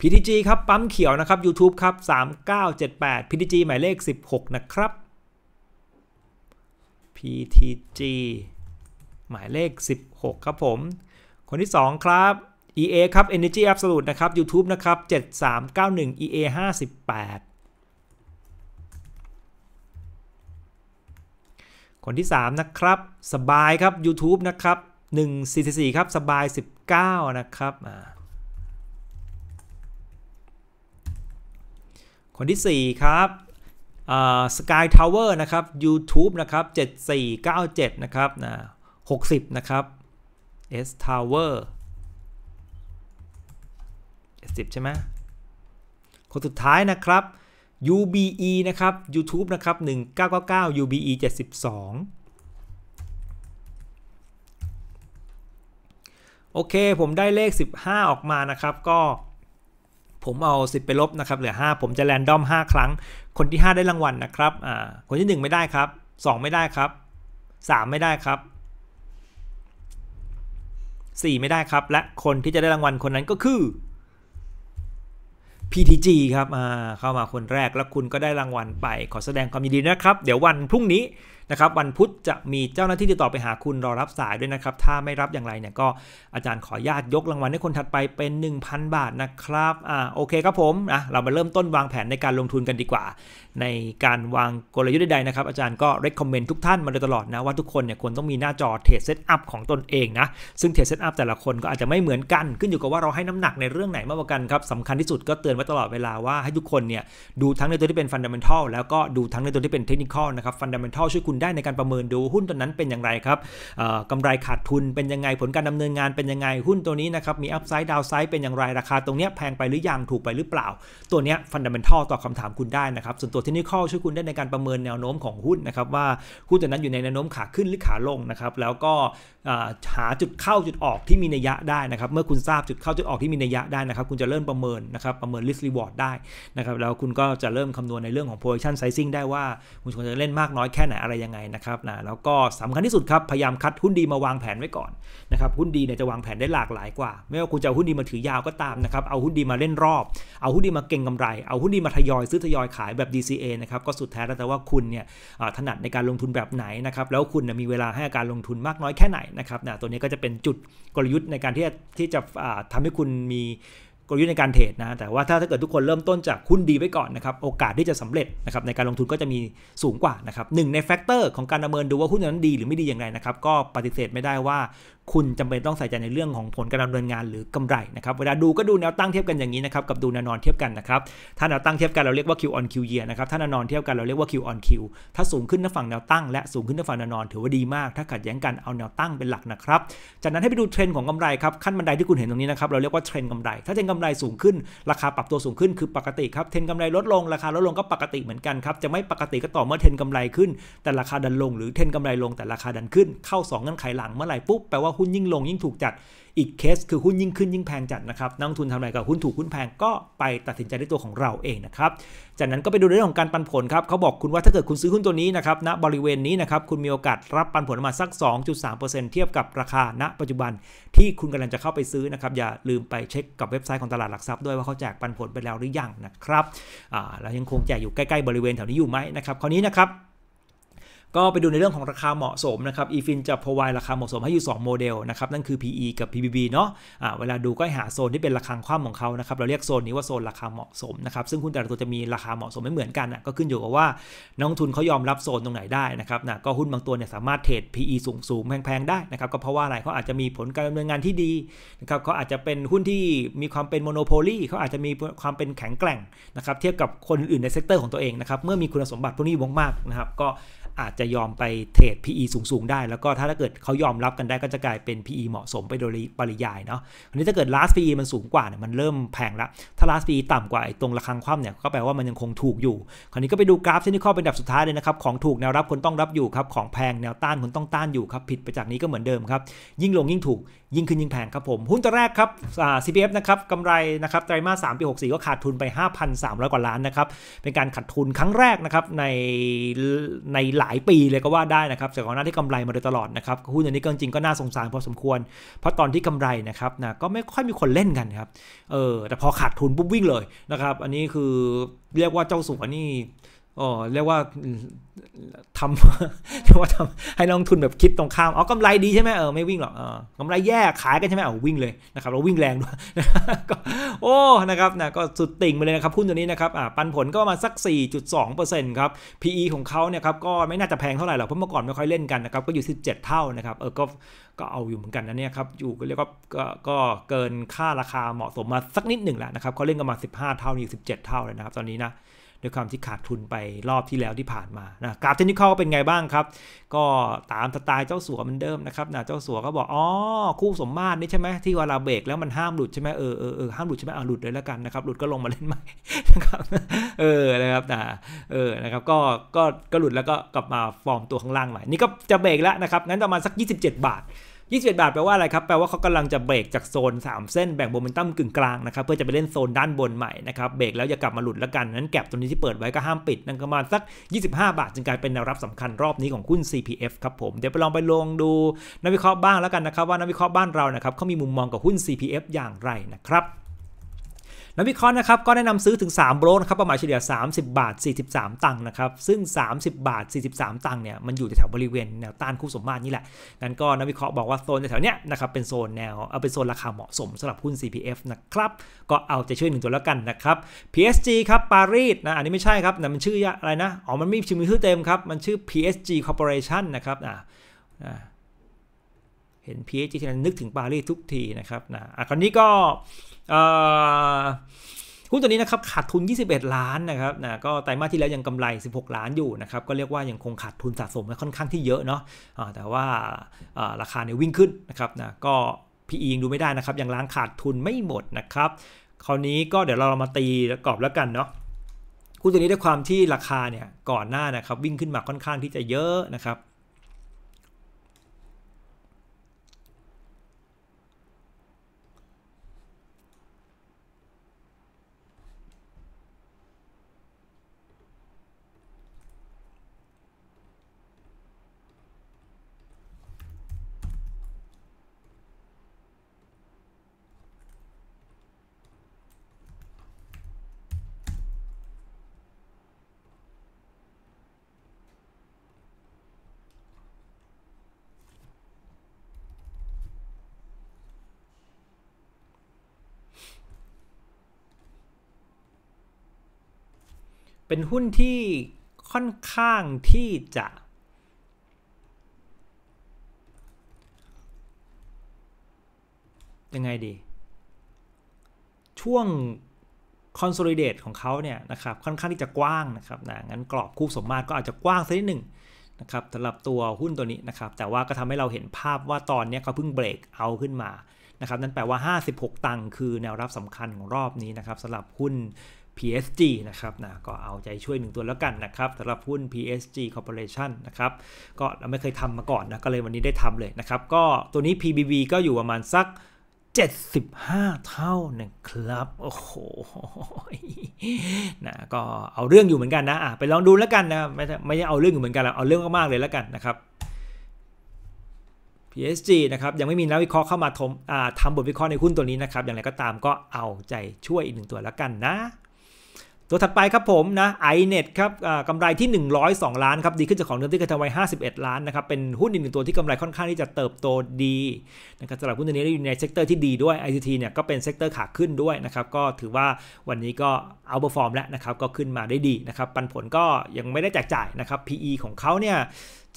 PTG ครับปั๊มเขียวนะครับ YouTube ครับ3978 PTG หมายเลข 16 นะครับ PTG หมายเลข 16 ครับผม คนที่ 2 ครับ EA ครับ Energy Absolute นะครับ YouTube นะครับ7391 EA 58คนที่ 3 นะครับสบายครับ YouTube นะครับ144ครับสบาย 19นะครับคนที่ 4 ครับสกายทาวเวอร์นะครับ YouTube นะครับ7497นะครับนะ60นะครับ S Tower 10ใช่ไหมคนสุดท้ายนะครับ UBE นะครับ YouTube นะครับ 1999 UBE 72โอเคผมได้เลข 15 ออกมานะครับก็ผมเอา 10 ไปลบนะครับเหลือ5ผมจะแรนดอม 5 ครั้ง คนที่ 5 ได้รางวัลนนะครับคนที่ 1 ไม่ได้ครับ 2 ไม่ได้ครับ 3 ไม่ได้ครับ 4 ไม่ได้ครับและคนที่จะได้รางวัลคนนั้นก็คือ PTG ครับเข้ามาคนแรกแล้วคุณก็ได้รางวัลไป ขอแสดงความยินดีนะครับ เดี๋ยววันพรุ่งนี้นะครับวันพุธจะมีเจ้าหน้าที่ติดต่อไปหาคุณรอรับสายด้วยนะครับ ถ้าไม่รับอย่างไรเนี่ยก็อาจารย์ขอญาตยกรางวัลให้คนถัดไปเป็น 1,000 บาทนะครับอ่าโอเคครับผมอ่ะเรามาเริ่มต้นวางแผนในการลงทุนกันดีกว่า ในการวางกลยุทธ์ใดๆนะครับอาจารย์ก็ recommend ทุกท่านมาโดยตลอดนะ ว่าทุกคนเนี่ยควรต้องมีหน้าจอเทรดเซตอัพของตนเองนะซึ่งเทรดเซตอัพแต่ละคนก็อาจจะไม่เหมือนกัน ขึ้นอยู่กับว่าเราให้น้ำหนักในเรื่องไหนมากกว่ากันครับสำคัญที่สุดก็เตือนไว้ตลอดเวลาว่าให้ทุกคนเนี่ยดูทั้งในตัวที่เป็นฟันดัมเบลแล้วก็ดูทั้งในตัวที่เป็นเทคนิคอลนะครับฟันดัมเบลช่วยคุณได้ในการประเมินดูหุ้นตัวนั้นเป็นอย่างไรครับกำไรขาดทุนเป็นยังไงผลการดำเนินงานเป็นยังไงหุ้นตัวนี้นะครับมีอัพไซด์ดาวไซด์เป็นอย่างไร ราคาตรงนี้แพงไปหรือยังถูกไปหรือเปล่า ตัวนี้ฟันดัมเบลทัลตอบคาถามคุณได้นะครับ ส่วนตัวที่นี่ข้อช่วยคุณได้ในการประเมินแนวโน้มของหุ้นนะครับว่าหุ้นตัวนั้นอยู่ในแนวโน้มขาขึ้นหรือขาลงนะครับแล้วก็หาจุดเข้าจุดออกที่มีนัยยะได้นะครับเมื่อคุณทราบจุดเข้าจุดออกที่มีนัยยะได้นะครับ คุณจะเริ่มประเมินนะครับประเมินสต์รีวอร์ดได้นะครับแล้วคุณก็จะ เริ่มคานวณใน เรื่อง ของโพ s i t i o n s ซ z i n ได้ ว่าคุณควรจะเล่นมากน้อยแค่ไหนอะไรยังไง นะครับนะแล้วก็สำคัญที่สุดครับ พยายามคัด หุ้นดีมาวางแผนไว้ก่อนนะครับ หุ้นดีเนี่ยจะวางแผนได้หลากหลายกว่า ไม่ว่าคุณจะหุ้นดีมาถือยาวก็ตามนะครับ เอาหุ้นดีมาเล่นรอบ เอาหุ้นดีมาเก่งกำไร เอาหุ้นดีมาทยอยซื้อทยอยขายแบบ DCA นะครับ ก็สุดแท้แล้วแต่ว่าคุณเนี่ยถนัดในการลงทุนแบบไหนนะครับ แล้วคุณมีเวลาให้การลงทุนมากน้อยแค่ไหนนะครับนะตัวนี้ก็จะเป็นจุดกลยุทธ์ในการที่จะที่จะทำให้คุณมีกลยุทธ์ในการเทรดนะ แต่ว่าถ้าถ้าเกิดทุกคนเริ่มต้นจากหุ้นดีไว้ก่อนนะครับ โอกาสที่จะสำเร็จนะครับ ในการลงทุนก็จะมีสูงกว่านะครับหนึ่งในแฟกเตอร์ของการประเมินดูว่าหุ้นนั้นดีหรือไม่ดีอย่างไรนะครับ ก็ปฏิเสธไม่ได้ว่าคุณจำเป็นต้องใส่ใจในเรื่องของผลการดำเนินงานหรือกำไรนะครับเวลาดูก็ดูแนวตั้งเทียบกันอย่างนี้นะครับกับดูแนวนอนเทียบกันนะครับถ้าแนวตั้งเทียบกันเราเรียกว่า Q on Q year นะครับถ้าแนวนอนเทียบกันเราเรียกว่า Q on Q ถ้าสูงขึ้นทั้งฝั่งแนวตั้งและสูงขึ้นทั้งฝั่งแนวนอนถือว่าดีมาก ถ้าขัดแย้งกันเอาแนวตั้งเป็นหลักนะครับจากนั้นให้ไปดูเทรนด์ของกำไรครับขั้นบันไดที่คุณเห็นตรงนี้นะครับเราเรียกว่าเทรนด์กำไร ถ้าเทรนด์กำไรสูงขึ้นราคาปรับตัวสูงขึ้นคือปกติครับเทรนด์กำไรลดลงราคาลดลงก็ปกติเหมือนกันครับจะไม่ปกติก็ต่อเมื่อเทรนด์กำไรขึ้นแต่ราคาดันลงหรือเทรนด์กำไรลงแต่ราคาดันขึ้นเข้า2เงื่อนไขหลังเมื่อไหร่ปุ๊บแปลว่าหุ้นยิ่งลงยิ่งถูกจัดอีกเคสคือหุ้นยิ่งขึ้นยิ่งแพงจัดนะครับนักทุนทำอะไรกับหุ้นถูกหุ้นแพงก็ไปตัดสินใจด้วยตัวของเราเองนะครับ จากนั้นก็ไปดูเรื่องของการปันผลครับเขาบอกคุณว่าถ้าเกิดคุณซื้อหุ้นตัวนี้นะครับ ณ บริเวณนี้นะครับ คุณมีโอกาสรับปันผลมาสัก 2.3%เทียบกับราคาณปัจจุบัน ที่คุณกำลังจะเข้าไปซื้อนะครับ อย่าลืมไปเช็คกับเว็บไซต์ของตลาดหลักทรัพย์ด้วยว่าเขาแจกปันผลไปแล้วหรือยังนะครับเรายังคงแจกอยู่ใกล้ๆบริเวณแถวนี้อยู่ไหมนะครับ คราวนี้นะครับก็ไปดูในเรื่องของราคาเหมาะสมนะครับอีฟินจะ provide ราคาเหมาะสมให้อยู่ 2 โมเดลนะครับนั่นคือ PE กับ PBB เนาะะเวลาดูก็หาโซนที่เป็นราคาความของเขานะครับเราเรียกโซนนี้ว่าโซนราคาเหมาะสมนะครับซึ่งหุ้นแต่ละตัวจะมีราคาเหมาะสมไม่เหมือนกันนะก็ขึ้นอยู่กับว่านักลงทุนเขายอมรับโซนตรงไหนได้นะครับนะก็หุ้นบางตัวเนี่ยสามารถเทรด PE สูงสูงแพงๆ ได้นะครับก็เพราะว่าอะไรเขาอาจจะมีผลการดำเนินงานที่ดีนะครับเขาอาจจะเป็นหุ้นที่มีความเป็นโมโนโพลีเขาอาจจะมีความเป็นแข็งแกร่งนะครับเทียบกับคนอื่นในเซกเตอร์ของตัวเองนะครับเมื่อมีคุณสมบัติพวกนี้วงมากนะครับก็อาจจะยอมไปเทรด PE สูงๆ ได้แล้ว ก็ถ้าถ้าเกิดเขายอมรับกันได้ก็จะกลายเป็น PE เหมาะสมไปโดย ปริยายเนาะอันนี้ถ้าเกิด last PE มัน สูงกว่า เนี่ย มันเริ่มแพงละถ้า last PE ต่ำกว่า ไอ้ตรงระฆังคว่ำเนี่ย ก็แปลว่ามันยังคงถูกอยู่ คราวนี้ก็ไปดูกราฟเส่นที่ข้อเป็นดับสุดท้ายเลยนะครับ ของถูกแนวรับคนต้องรับอยู่ครับของแพงแนวต้านคนต้องต้านอยู่ครับผิดไปจากนี้ก็เหมือนเดิมครับยิ่งลงยิ่งถูกยิ่งขึ้น ยิ่งแพงครับผม หุ้นตัวแรกครับ CPF นะครับกำไรนะครับไตรมาส3ปี64ก็ขาดทุนไป 5,300กว่าล้านนะครับเป็นการขาดทุนครั้งแรกนะครับในในหลายปีเลย ก็ว่าได้นะครับจากก่อนหน้าที่กำไรมาโดยตลอดนะครับหุ้นตัวนี้ก็จริงก็น่าสงสารพอสมควร เพราะตอนที่กำไรนะครับนะก็ไม่ค่อยมีคนเล่นกันครับเออแต่พอขาดทุนปุ๊บวิ่งเลยนะครับอันนี้คือเรียกว่าเจ้าสัวนี่อ๋อเรียกว่าทำเรียกว่าทำให้นักลงทุนแบบคิดตรงข้ามอ๋อกำไรดีใช่ไหมเออไม่วิ่งหรอกเออกำไรแย่ขายกันใช่ไหมเออวิ่งเลยนะครับเราวิ่งแรงด้วยก็โอ้นะครับนะก็สุดติ่งไปเลยนะครับหุ้นตัวนี้นะครับอ่าปันผลก็มาสัก 4.2%ครับ PE ของเขาเนี่ยครับก็ไม่น่าจะแพงเท่าไหร่หรอกเพราะเมื่อก่อนไม่ค่อยเล่นกันนะครับก็อยู่ 17 เท่านะครับเออก็ก็เอาอยู่เหมือนกันนะเนี่ยครับอยู่ก็เรียกว่าก็เกินค่าราคาเหมาะสมมาสักนิดหนึ่งแหละนะครับเขาเล่นกันมา 15 เท่านี่17 เท่าเลยนะครับตอนนี้นะด้วยความที่ขาดทุนไปรอบที่แล้วที่ผ่านมานะกราฟเทคนิคเป็นไงบ้างครับ ก็ตามสไตล์เจ้าสัวเหมือนเดิมนะครับนะเจ้าสัวก็บอกอ๋อคู่สมมาตรนี่ใช่ไหมที่เวลาเบรกแล้วมันห้ามหลุดใช่ไหมเออเออเออห้ามหลุดใช่ไหมเอาหลุดเลยแล้วกันนะครับ หลุดก็ลงมาเล่นใหม่นะครับเออนะครับนะเออนะครับก็ก็ก็หลุดแล้วก็กลับมาฟอร์มตัวข้างล่างใหม่นี่ก็จะเบรกแล้วนะครับงั้นประมาณสัก 27 บาท21บาทแปลว่าอะไรครับ แปลว่าเขากำลังจะเบรกจากโซน 3 เส้นแบ่งโมเมนตัมกึ่งกลางนะครับ เพื่อจะไปเล่นโซนด้านบนใหม่นะครับ เบรกแล้วอย่ากลับมาหลุดละกันนั้นแก็บตัวนี้ที่เปิดไว้ก็ห้ามปิดนั่นประมาณสัก 25 บาทจึงกลายเป็นแนวรับสำคัญรอบนี้ของหุ้น CPF ครับผม เดี๋ยวไปลองไปลงดูนักวิเคราะห์บ้างแล้วกันนะครับ ว่านักวิเคราะห์บ้านเรานะครับเขามีมุมมองกับหุ้น CPF อย่างไรนะครับนักวิเคราะห์นะครับก็แนะนำซื้อถึง 3โบรนะครับประมาณเฉลี่ย 30 บาท 43 ตังค์นะครับ ซึ่ง 30 บาท 43 ตังค์เนี่ยมันอยู่แถวบริเวณแนวต้านคู่สมมาตรนี่แหละงั้นก็นักวิเคราะห์บอกว่าโซนแถวเนี้ยนะครับเป็นโซนแนวเอาเป็นโซนราคาเหมาะสมสำหรับหุ้น CPF นะครับก็เอาใจช่วยหนึ่งตัวแล้วกันนะครับ PSG ครับปารีสนะอันนี้ไม่ใช่ครับนะมันชื่ออะไรนะอ๋อมันไม่ชื่อชื่อเต็มครับมันชื่อ PSG Corporation นะครับอ่าเห็น PSG ทีไนึกถึงปารีสทุกทีนะครับนะอ่ะคราวนี้ก็หุ้นตัวนี้นะครับขาดทุน 21 ล้านนะครับนะก็ไตรมาสที่แล้วยังกำไร 16 ล้านอยู่นะครับ ก็เรียกว่ายังคงขาดทุนสะสมค่อนข้างที่เยอะเนาะะแต่ว่าราคาเนี่ยวิ่งขึ้นนะครับนะก็พียังดูไม่ได้นะครับ ยังล้างขาดทุนไม่หมดนะครับ คราวนี้ก็เดี๋ยวเรามาตีกรอบแล้วกันเนาะหุ้นตัวนี้ด้วยความที่ราคาเนี่ยก่อนหน้านะครับวิ่งขึ้นมาค่อนข้างที่จะเยอะนะครับเป็นหุ้นที่ค่อนข้างที่จะ ยังไงดี ช่วงคอนโซลิเดตของเขาเนี่ยนะครับค่อนข้างที่จะกว้างนะครับนะงั้นกรอบคู่สมมาตรก็อาจจะกว้างสักนิดหนึ่งนะครับสำหรับตัวหุ้นตัวนี้นะครับ แต่ว่าก็ทำให้เราเห็นภาพว่าตอนนี้เขาเพิ่งเบรกเอาขึ้นมานะครับนั่นแปลว่า 56 ตังค์คือแนวรับสำคัญของรอบนี้นะครับสำหรับหุ้น PSG นะครับนะก็เอาใจช่วยหนึ่งตัวแล้วกันนะครับสำหรับหุ้น PSG Corporation นะครับก็เราไม่เคยทำมาก่อนนะก็เลยวันนี้ได้ทำเลยนะครับก็ตัวนี้ PBB ก็อยู่ประมาณสัก 75 เท่านะครับโอ้โหนะก็เอาเรื่องอยู่เหมือนกันนะอ่ะไปลองดูแล้วกันนะไม่ไม่เอาเรื่องอยู่เหมือนกัน เอาเรื่องมากๆเลยแล้วกันนะครับ PSG นะครับยังไม่มีนักวิเคราะห์เข้ามาทำทำบทวิเคราะห์ในหุ้นตัวนี้นะครับ อย่างไรก็ตามก็เอาใจช่วยอีกหนึ่งตัวแล้วกันนะตัวถัดไปครับผมนะไอเน็ตครับกำไรที่ 102 ล้านครับดีขึ้นจากของเดิมที่เคยทำไว้51 ล้านนะครับ เป็นหุ้นอีกหนึ่งตัวที่กำไรค่อนข้างที่จะเติบโตดีนะครับสำหรับหุ้นตัวนี้อยู่ในเซกเตอร์ที่ดีด้วย ICT เนี่ยก็เป็นเซกเตอร์ขาขึ้นด้วยนะครับ ก็ถือว่าวันนี้ก็เอาเปอร์ฟอร์มแล้วนะครับ ก็ขึ้นมาได้ดีนะครับปันผลก็ยังไม่ได้แจกจ่ายนะครับ PE ของเขาเนี่ย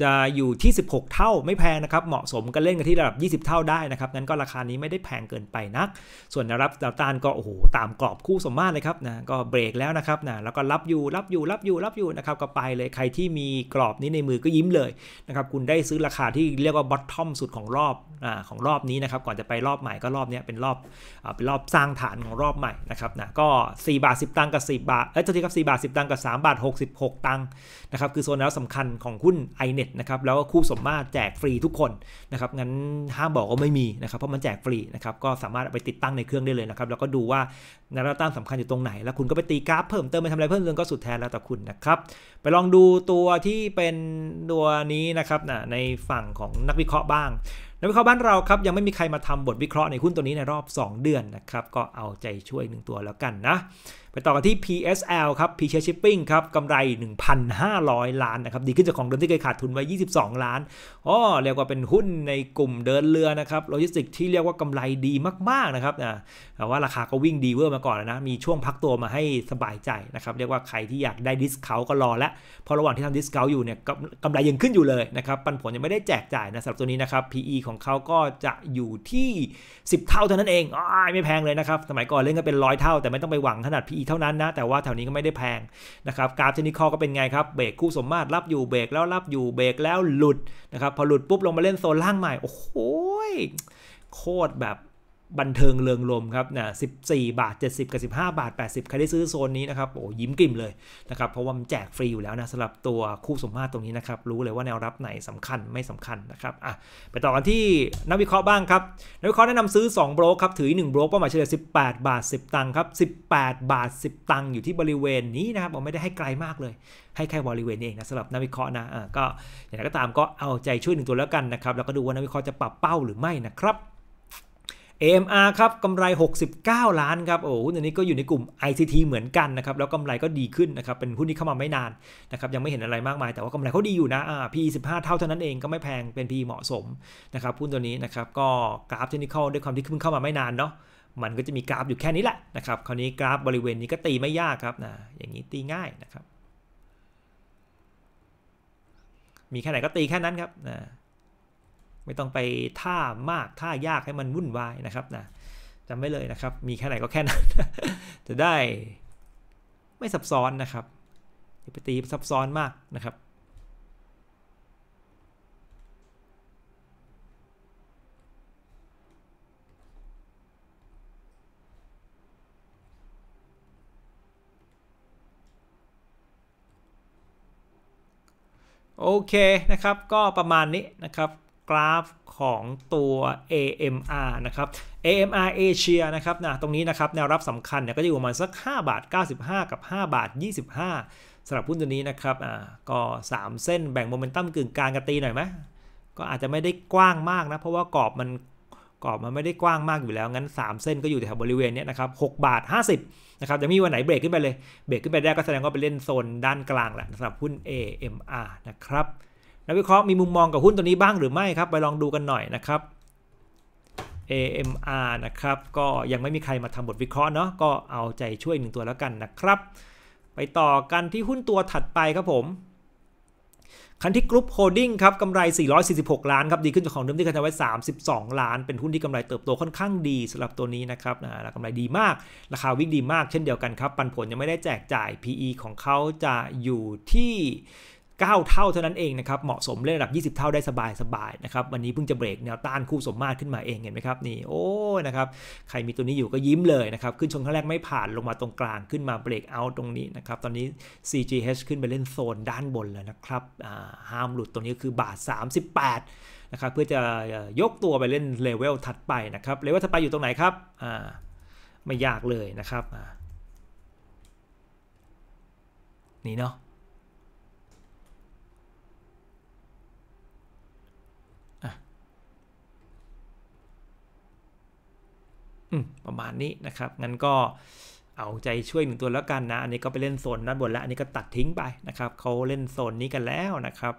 จะอยู่ที่ 16 เท่า ไม่แพงนะครับ เหมาะสมกันเล่นกันที่ระดับ 20 เท่าได้นะครับ งั้นก็ราคานี้ไม่ได้แพงเกินไปนัก ส่วนแนวรับแนวต้านก็โอ้โห ตามกรอบคู่สมมาตรเลยครับ นะ ก็เบรกแล้วนะครับ นะ แล้วก็รับอยู่ รับอยู่ รับอยู่ รับอยู่นะครับ ก็ไปเลย ใครที่มีกรอบนี้ในมือก็ยิ้มเลยนะครับ คุณได้ซื้อราคาที่เรียกว่าบอททอมสุดของรอบอ่าของรอบนี้นะครับ ก่อนจะไปรอบใหม่ก็รอบนี้เป็นรอบอ่าเป็นรอบสร้างฐานของรอบใหม่นะครับ นะ ก็ 4 บาท 10 ตังค์ กับ 4 บาทเอ้ยเท่าที่ครับ 4 บาท 10 ตังกับ 3 บาท 66 ตังนะครับคือโซนแนวสำคัญของหุ้น i n น็ตนะครับแล้วก็คู่สมมาตรแจกฟรีทุกคนนะครับงั้นห้ามบอกว่าไม่มีนะครับ เพราะมันแจกฟรีนะครับก็สามารถไปติดตั้งในเครื่องได้เลยนะครับแล้วก็ดูว่าาจะตั้งสำคัญอยู่ตรงไหน แล้วคุณก็ไปตีกราฟเพิ่มเติมไปทำอะไรเพิ่มเติมก็สุดแท้แล้วแต่คุณนะครับไปลองดูตัวที่เป็นตัวนี้นะครับในฝั่งของนักวิเคราะห์บ้างนักวิเคราะห์บ้านเราครับยังไม่มีใครมาทำบทวิเคราะห์ในหุ้นตัวนี้ในรอบ 2 เดือนนะครับก็เอาใจช่วยหนึ่งตัวแล้วกันนะไปต่อกันที่ PSL ครับ p s h i p p i n g ครับ กำไร 1,500 ล้านนะครับ ดีขึ้นจากของเดิมที่เคยขาดทุนไว้ 22 ล้านอ๋อเรียกว่าเป็นหุ้นในกลุ่มเดินเรือนะครับ โลจิสติกที่เรียกว่ากำไรดีมาก ๆ นะครับนะแต่ว่าราคาก็วิ่งดีเวอร์มาก่อนแล้วนะ มีช่วงพักตัวมาให้สบายใจนะครับ เรียกว่าใครที่อยากได้ดิสเคาก็รอและพอระหว่างที่ทำดิสเคาอยู่เนี่ยกำไรยังขึ้นอยู่เลยนะครับปันผลยังไม่ได้แจกจ่ายนะสำหรับตัวนี้นะครับ PE ของเขาก็จะอยู่ที่ 10 เท่าเท่านั้นเองอ๋อไม่แพงเลยนะครับสมัยก่อนเล่นก็เป็นร้อยเท่าแต่ไม่ต้องไปหวังขนาด PE ีกเท่านั้นนะ แต่ว่าแถวนี้ก็ไม่ได้แพง นะครับกราฟเทคนิคก็เป็นไงครับ เบรกคู่สมมาตรรับอยู่เบรกแล้วรับอยู่เบรกแล้วหลุดนะครับ พอหลุดปุ๊บลงมาเล่นโซนล่างใหม่โอ้โหโคตรแบบบันเทิงเริงลมครับนะ14 บาท70กับ15บาท80ใครได้ซื้อโซนนี้นะครับโอ้ยิ้มกลิ่มเลยนะครับ เพราะว่ามันแจกฟรีอยู่แล้วนะสำหรับตัวคู่สมมาตรตรงนี้นะครับ รู้เลยว่าแนวรับไหนสำคัญไม่สำคัญนะครับอ่ะไปต่อกันที่นักวิเคราะห์บ้างครับนักวิเคราะห์แนะนำซื้อ2โบรกครับถือ1โบรกเป้าหมายเฉลี่ย18 บาท 10 ตังค์ครับ18 บาท 10 ตังค์อยู่ที่บริเวณนี้นะครับผมไม่ได้ให้ไกลมากเลย ให้แค่บริเวณนี้เองนะสำหรับนักวิเคราะห์นะอ่าก็อย่างไรก็ตามก็เอาใจช่วยหนึ่งตัวแล้วกันนะครับแล้วก็ดูว่านักวิเคราะห์จะปรับเป้าหรือไม่นะครับ AMR ครับ กำไร 69 ล้านครับโอ้หุ้นอันนี้ก็อยู่ในกลุ่ม ICT เหมือนกันนะครับ แล้วกำไรก็ดีขึ้นนะครับเป็นหุ้นที่เข้ามาไม่นานนะครับ ยังไม่เห็นอะไรมากมายแต่ว่ากำไรเขาดีอยู่นะอ่า PE 15 เท่าเท่านั้นเอง ก็ไม่แพงเป็น PE เหมาะสม นะครับหุ้นตัวนี้นะครับ ก็กราฟเทคนิคด้วยความที่เพิ่งเข้ามาไม่นานเนาะมันก็จะมีกราฟอยู่แค่นี้แหละนะครับคราวนี้กราฟบริเวณนี้ก็ตีไม่ยากครับนะอย่างนี้ตีง่ายนะครับ มีแค่ไหนก็ตีแค่นั้นครับนะไม่ต้องไป ท่า มาก ท่า ยากให้มันวุ่นวายนะครับนะจำไว้เลยนะครับ มีแค่ไหน ก็แค่ นั้นจะได้ไม่ซับซ้อนนะครับอย่าไปตีซับซ้อนมากนะครับโอเคนะครับก็ประมาณนี้นะครับกราฟของตัว AMR นะครับ AMR Asia นะครับนะตรงนี้นะครับ แนวรับสำคัญเนี่ยก็จะอยู่ประมาณสัก 5 บาท95 กับ 5 บาท 25สำหรับหุ้นตัวนี้นะครับอ่าก็ 3 เส้นแบ่งโมเมนตัมกึ่งกลางกระตีหน่อยไหม ก็อาจจะไม่ได้กว้างมากนะ เพราะว่ากรอบมัน กรอบมันไม่ได้กว้างมากอยู่แล้ว งั้น 3 เส้นก็อยู่แถวบริเวณนี้นะครับ6บาท 50 นะครับจะมีวันไหนเบรกขึ้นไปเลย เบรกขึ้นไปได้ก็แสดงว่าไปเล่นโซนด้านกลางแหละสำหรับหุ้น AMR นะครับนักวิเคราะห์มีมุมมองกับหุ้นตัวนี้บ้างหรือไม่ครับ ไปลองดูกันหน่อยนะครับ AMR นะครับ ก็ยังไม่มีใครมาทำบทวิเคราะห์เนาะก็เอาใจช่วยหนึ่งตัวแล้วกันนะครับ ไปต่อกันที่หุ้นตัวถัดไปครับผม คันที่กรุ๊ปโฮดดิ้งครับกำไร 446 ล้านครับ ดีขึ้นจากของเดิมที่เคยทำไว้ 32 ล้าน เป็นหุ้นที่กำไรเติบโตค่อนข้างดีสำหรับตัวนี้นะครับนะกำไรดีมากราคาวิ่งดีมากเช่นเดียวกันครับปันผลยังไม่ได้แจกจ่าย PE ของเขาจะอยู่ที่9 เท่าเท่านั้นเองนะครับ เหมาะสมเล่นระดับ 20 เท่าได้สบายๆนะครับวันนี้เพิ่งจะเบรกแนวต้านคู่สมมาตรขึ้นมาเองเห็นไหมครับนี่โอ้นะครับใครมีตัวนี้อยู่ก็ยิ้มเลยนะครับ ขึ้นชนครั้งแรกไม่ผ่านลงมาตรงกลางขึ้นมาเบรกเอาตรงนี้นะครับตอนนี้ CGH ขึ้นไปเล่นโซนด้านบนแล้วนะครับห้ามหลุดตรงนี้คือบาท38นะครับเพื่อจะยกตัวไปเล่นเลเวลถัดไปนะครับเลเวลถัดไปอยู่ตรงไหนครับอ่าไม่ยากเลยนะครับ นี่เนาะประมาณนี้นะครับงั้นก็เอาใจช่วยหนึ่งตัวแล้วกันนะ อันนี้ก็ไปเล่นโซนด้านบนแล้วอันนี้ก็ตัดทิ้งไปนะครับ เขาเล่นโซนนี้กันแล้วนะครับ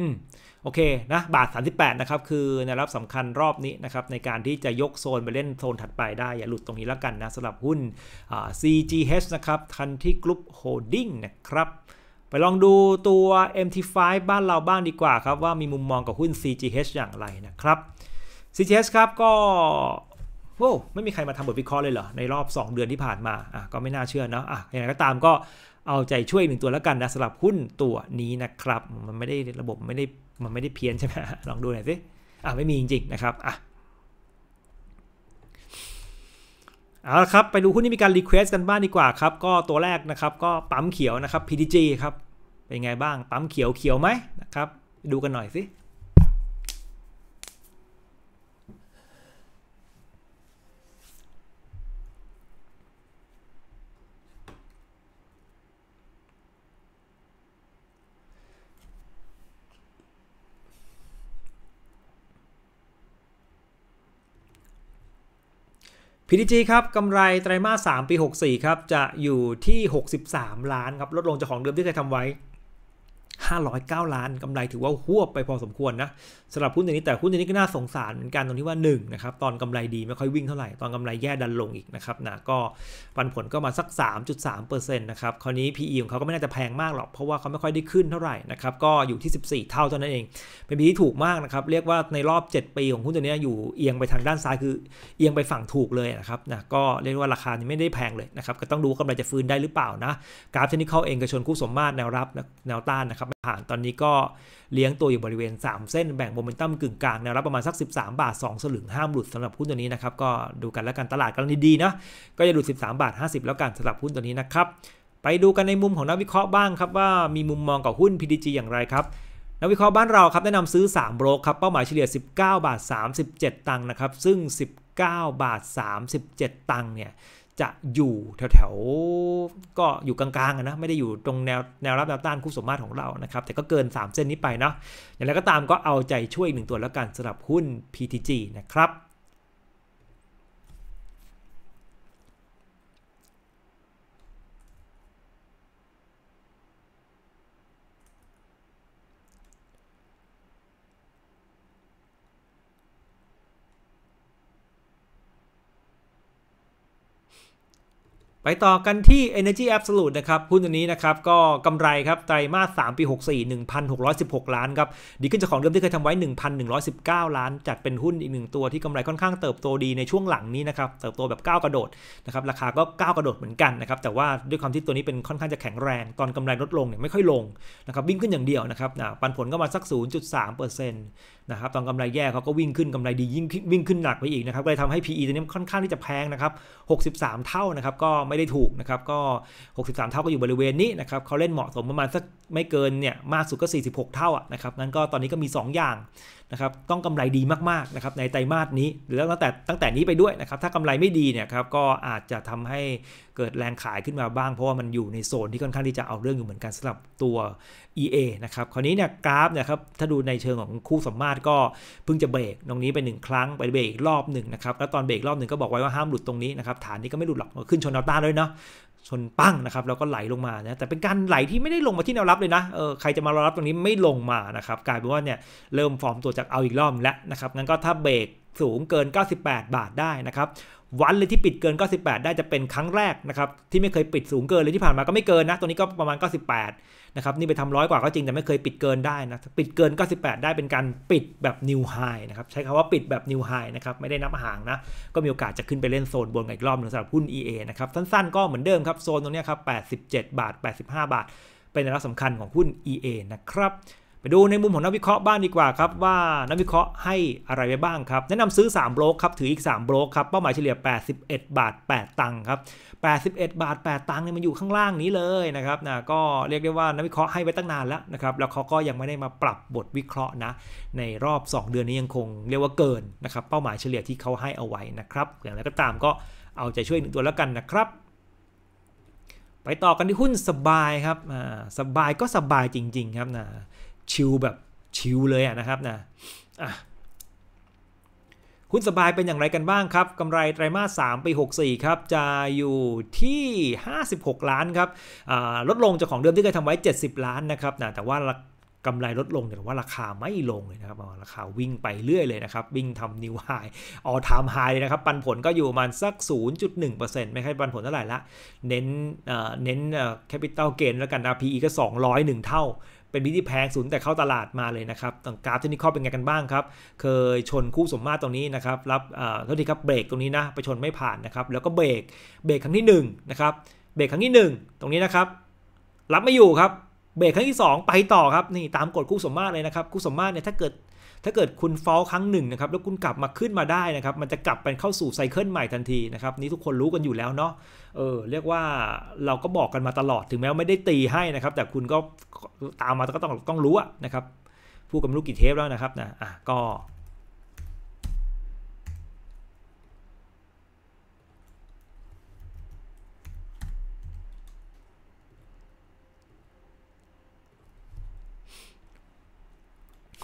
อืม โอเคนะ บาท 38 นะครับ คือแนวรับสำคัญรอบนี้นะครับ ในการที่จะยกโซนไปเล่นโซนถัดไปได้ อย่าหลุดตรงนี้แล้วกันนะสำหรับหุ้น CGH นะครับ ทันที่กรุ๊ปโ Holding นะครับไปลองดูตัว MT5 บ้านเราบ้างดีกว่าครับว่ามีมุมมองกับหุ้น CGH อย่างไรนะครับ CGH ครับ ก็โอ้ไม่มีใครมาทำบทวิเคราะห์เลยเหรอ ในรอบ 2 เดือนที่ผ่านมาอ่ะก็ไม่น่าเชื่อเนาะอ่ะอย่างไรก็ตามก็เอาใจช่วยหนึ่งตัวแล้วกันนะสำหรับหุ้นตัวนี้นะครับ มันไม่ได้ระบบไม่ได้มันไม่ได้เพี้ยนใช่ไหมลองดูหน่อยสิอ่ะไม่มีจริงๆนะครับอ่ะเอาละครับ ไปดูหุ้นที่มีการรีเควสกันบ้างดีกว่าครับ ก็ตัวแรกนะครับ ก็ปั๊มเขียวนะครับ PTG ครับ เป็นไงบ้าง ปั๊มเขียวเขียวไหมนะครับ ดูกันหน่อยสิ PTG ครับ กำไรไตรมาส 3 ปี 64 ครับ จะอยู่ที่ 63 ล้าน ครับลดลงจากของเดิมที่เคยทำไว้509ล้านกำไรถือว่าหัวไปพอสมควรนะสำหรับหุ้นตัวนี้แต่หุ้นตัวนี้ก็น่าสงสารเหมือนกันตรงที่ว่า 1 นะครับ ตอนกำไรดีไม่ค่อยวิ่งเท่าไหร่ ตอนกำไรแย่ดันลงอีก นะครับนะก็ปันผลก็มาสัก 3.3%นะครับคราวนี้ PE ของเขาก็ไม่น่าจะแพงมากหรอก เพราะว่าเขาไม่ค่อยได้ขึ้นเท่าไหร่นะครับก็อยู่ที่ 14 เท่าเท่านั้นเองเป็นปีที่ถูกมากนะครับเรียกว่าในรอบ7ปีของหุ้นตัวนี้อยู่เอียงไปทางด้านซ้ายคือเอียงไปฝั่งถูกเลยนะครับนะก็เรียกว่าราคาไม่ได้แพงเลยนะครับก็ต้องดูากำไรจะฟื้นได้หรือเปล่านะกราฟเทคนิคเองก็ชนคู่สมมาตรแนวรับแนวต้านนะครับผ่านตอนนี้ก็เลี้ยงตัวอยู่บริเวณ 3 เส้นแบ่งโมเมนตัมกึ่งกลางแนวรับประมาณสัก13บาท2สลึงห้ามหลุดสำหรับหุ้นตัวนี้นะครับก็ดูกันแล้วกันตลาดกำลังดีๆนะก็จะหลุด 13บาท50แล้วกันสำหรับหุ้นตัวนี้นะครับไปดูกันในมุมของนักวิเคราะห์บ้างครับว่ามีมุมมองกับหุ้น PDG อย่างไรครับนักวิเคราะห์บ้านเราครับแนะนำซื้อ3โบรกครับเป้าหมายเฉลี่ย 19บาท37 ตังค์นะครับซึ่ง 19บาท37 ตังค์เนี่ยจะอยู่ แถว ๆ ก็อยู่ กลางๆนะ ไม่ได้อยู่ตรงแนวแนวรับ แนว ต้านคู่สมมาตรของเรานะครับ แต่ก็เกิน 3 เส้นนี้ไปเนาะอย่างไรก็ตามก็เอาใจช่วย อีกหนึ่งตัวแล้ว กันสำหรับหุ้น PTG นะครับไปต่อกันที่ Energy Absolute นะครับ หุ้นตัวนี้นะครับก็กำไรครับไตรมาส3ปี 64 1,616 ล้านครับ ดีขึ้นจากของเดิมที่เคยทำไว้ 1,119 ล้าน จัดเป็นหุ้นอีกหนึ่งตัวที่กำไรค่อนข้างเติบโตดีในช่วงหลังนี้นะครับเติบโตแบบก้าวกระโดดนะครับ ราคาก็ก้าวกระโดดเหมือนกันนะครับ แต่ว่าด้วยความที่ตัวนี้เป็นค่อนข้างจะแข็งแรง ตอนกำไรลดลงเนี่ยไม่ค่อยลงนะครับวิ่งขึ้นอย่างเดียวนะครับปันผลก็มาสัก0.3%นนะครับตอนกำไรแย่เขาก็วิ่งขึ้นกำไรดี ยิ่งวิ่งขึ้นหนักไปอีกนะครับเลยทำให้ PE ตัวนี้ค่อนข้างที่จะแพงนะครับ63 เท่านะครับก็ไม่ได้ถูกนะครับก็ 63 เท่าก็อยู่บริเวณนี้นะครับเขาเล่นเหมาะสมประมาณสักไม่เกินเนี่ยมากสุดก็46 เท่านะครับงั้นก็ตอนนี้ก็มี 2 อย่างนะครับต้องกำไรดีมากๆนะครับในไตรมาสนี้หรือตั้งแต่ตั้งแต่นี้ไปด้วยนะครับถ้ากำไรไม่ดีเนี่ยครับก็อาจจะทำให้เกิดแรงขายขึ้นมาบ้าง เพราะว่ามันอยู่ในโซนที่ค่อนข้างที่จะเอาเรื่องอยู่เหมือนกันสำหรับตัว EA นะครับคราวนี้เนี่ยกราฟเนี่ยครับถ้าดูในเชิงของคู่สมมาาดก็เพิ่งจะเบรกตรงนี้ไปหนึ่งครั้งไปเบรกอีกรอบหนึ่งนะครับแล้วตอนเบรกรอบหนึ่งก็บอกไว้ว่าห้ามหลุดตรงนี้นะครับฐานนี้ก็ไม่หลุดหรอกขึ้นชนแนวต้านด้วยเนาะชนปั้งนะครับแล้วก็ไหลลงมานะแต่เป็นการไหลที่ไม่ได้ลงมาที่แนวรับเลยนะเออใครจะมารอรับตรงนี้ไม่ลงมานะครับกลายเป็นว่าเนี่ยเริ่มฟอร์มตัวจากเอาอีกรอบแล้วนะครับงั้นก็ถ้าเบรกสูงเกิน 98 บาทได้นะครับวันเลยที่ปิดเกิน 98 ได้จะเป็นครั้งแรกนะครับที่ไม่เคยปิดสูงเกินเลยที่ผ่านมาก็ไม่เกินนะ ตัวนี้ก็ประมาณ 98 นะครับนี่ไปทำร้อยกว่าก็จริงแต่ไม่เคยปิดเกินได้นะปิดเกิน 98 ได้เป็นการปิดแบบนิวไฮนะครับใช้คำว่าปิดแบบนิวไฮนะครับไม่ได้นับห่างนะก็มีโอกาสจะขึ้นไปเล่นโซนบนอีกรอบหนึ่งสำหรับหุ้น EA นะครับสั้นๆก็เหมือนเดิมครับโซนตรงนี้ครับ 87 บาท 85 บาท เป็นระดับสำคัญของหุ้น EA นะครับไปดูในมุมของนักวิเคราะห์บ้างดีกว่าครับ ว่านักวิเคราะห์ให้อะไรไปบ้างครับแนะนำซื้อ 3โบรกครับถืออีก3โบรกครับเป้าหมายเฉลี่ย 81 บาท8ตังค์ครับ 81 บาท 8 ตังค์เนี่ยมันอยู่ข้างล่างนี้เลยนะครับนะก็เรียกได้ว่านักวิเคราะห์ให้ไปตั้งนานแล้วนะครับแล้วเขาก็ยังไม่ได้มาปรับบทวิเคราะห์นะในรอบ 2 เดือนนี้ยังคงเรียกว่าเกินนะครับ เป้าหมายเฉลี่ยที่เขาให้เอาไว้นะครับอย่างไรก็ตามก็เอาใจช่วยหนึ่งตัวแล้วกันนะครับไปต่อกันที่หุ้นสบายครับสบายก็สบายจริง ๆ ครับนะชิลแบบชิลเลยอะนะครับนะ่ะคุณสบายเป็นอย่างไรกันบ้างครับกำไรไตรมาส3ปี64 ครับ จะอยู่ที่ 56 ล้านครับลดลงจากของเดิมที่เคยทำไว้ 70 ล้านนะครับนะแต่ว่ากำไรลดลงแต่ว่าราคาไม่ลงเลยนะครับราคาวิ่งไปเรื่อยเลยนะครับ วิ่งทำนิวไฮออทามไฮเลยนะครับปันผลก็อยู่ประมาณสัก 0.1%ไม่ค่อยปันผลเท่าไหร่ละเน้นเน้นแคปิตอลเกนแล้วกันนะ PE ก็ 201 เท่าเป็นบิตที่แพงสุดแต่เข้าตลาดมาเลยนะครับต่างกราฟที่นิคเป็นไงกันบ้างครับ เคยชนคู่สมมาตรตรงนี้นะครับ รับอ่าที่ครับเบรกตรงนี้นะไปชนไม่ผ่านนะครับแล้วก็เบรกเบรกครั้งที่1นะครับเบรกครั้งที่ 1 ตรงนี้นะครับ รับไม่อยู่ครับเบรกครั้งที่ 2 ไปต่อครับนี่ตามกฎคู่สมมาตรเลยนะครับคู่สมมาตรเนี่ยถ้าเกิดถ้าเกิดคุณฟอลครั้งหนึ่งนะครับ แล้วคุณกลับมาขึ้นมาได้นะครับ มันจะกลับไปเข้าสู่ไซเคิลใหม่ทันทีนะครับนี้ทุกคนรู้กันอยู่แล้วเนาะเออเรียกว่าเราก็บอกกันมาตลอดถึงแม้ไม่ได้ตีให้นะครับแต่คุณก็ตามมาก็ต้องต้องรู้นะครับพูดกับลูกกี่เทปแล้วนะครับนะอ่ะก็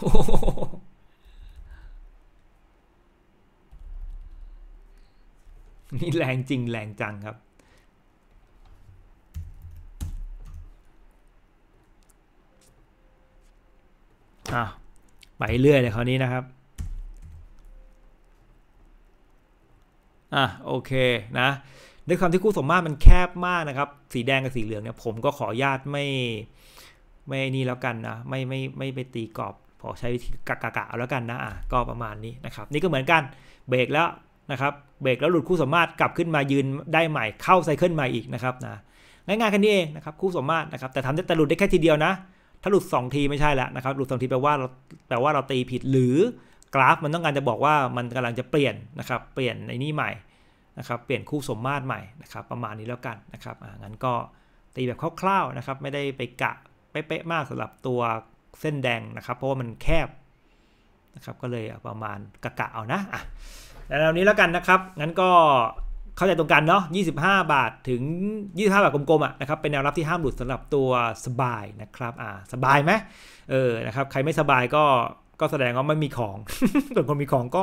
โอ้นี่แรงจริงแรงจังครับ อ่ะไปเรื่อยเลยคราวนี้นะครับ อ่ะโอเคนะ ด้วยความที่คู่สมมาตรมันแคบมากนะครับ สีแดงกับสีเหลืองเนี่ย ผมก็ขออนุญาตไม่ ไม่นี่แล้วกันนะ ไม่ไม่ไม่ไปตีกรอบ ขอใช้วิธีกกะกะเอาแล้วกันนะ อ่ะ ก็ประมาณนี้นะครับ นี่ก็เหมือนกัน เบรกแล้วนะครับเบรกแล้วหลุดคู่สมมาตรกลับขึ้นมายืนได้ใหม่ เข้าไซเคิลใหม่อีกนะครับนะง่ายๆแค่นี้เองนะครับ คู่สมมาตรนะครับ แต่ทำได้แต่หลุดได้แค่ทีเดียวนะ ถ้าหลุด2ทีไม่ใช่แล้วนะครับหลุด2ทีแปลว่าเราแปลว่าเราตีผิดหรือกราฟมันต้องการจะบอกว่ามันกำลังจะเปลี่ยนนะครับเปลี่ยนในนี้ใหม่นะครับ เปลี่ยนคู่สมมาตรใหม่นะครับ ประมาณนี้แล้วกันนะครับงั้นก็ตีแบบคร่าวๆนะครับ ไม่ได้ไปกะเป๊ะๆมากสำหรับตัวเส้นแดงนะครับ เพราะว่ามันแคบนะครับ ก็เลยประมาณกะกะเอานะอ่ะแนวนี้แล้วกันนะครับงั้นก็เข้าใจตรงกันเนาะ 25 บาทถึง 25 บาทกลมๆอ่ะนะครับเป็นแนวรับที่ห้ามหลุดสำหรับตัวสบายนะครับอ่าสบายไหมเออนะครับใครไม่สบายก็ก็แสดงว่าไม่มีของส่วนคนมีของก็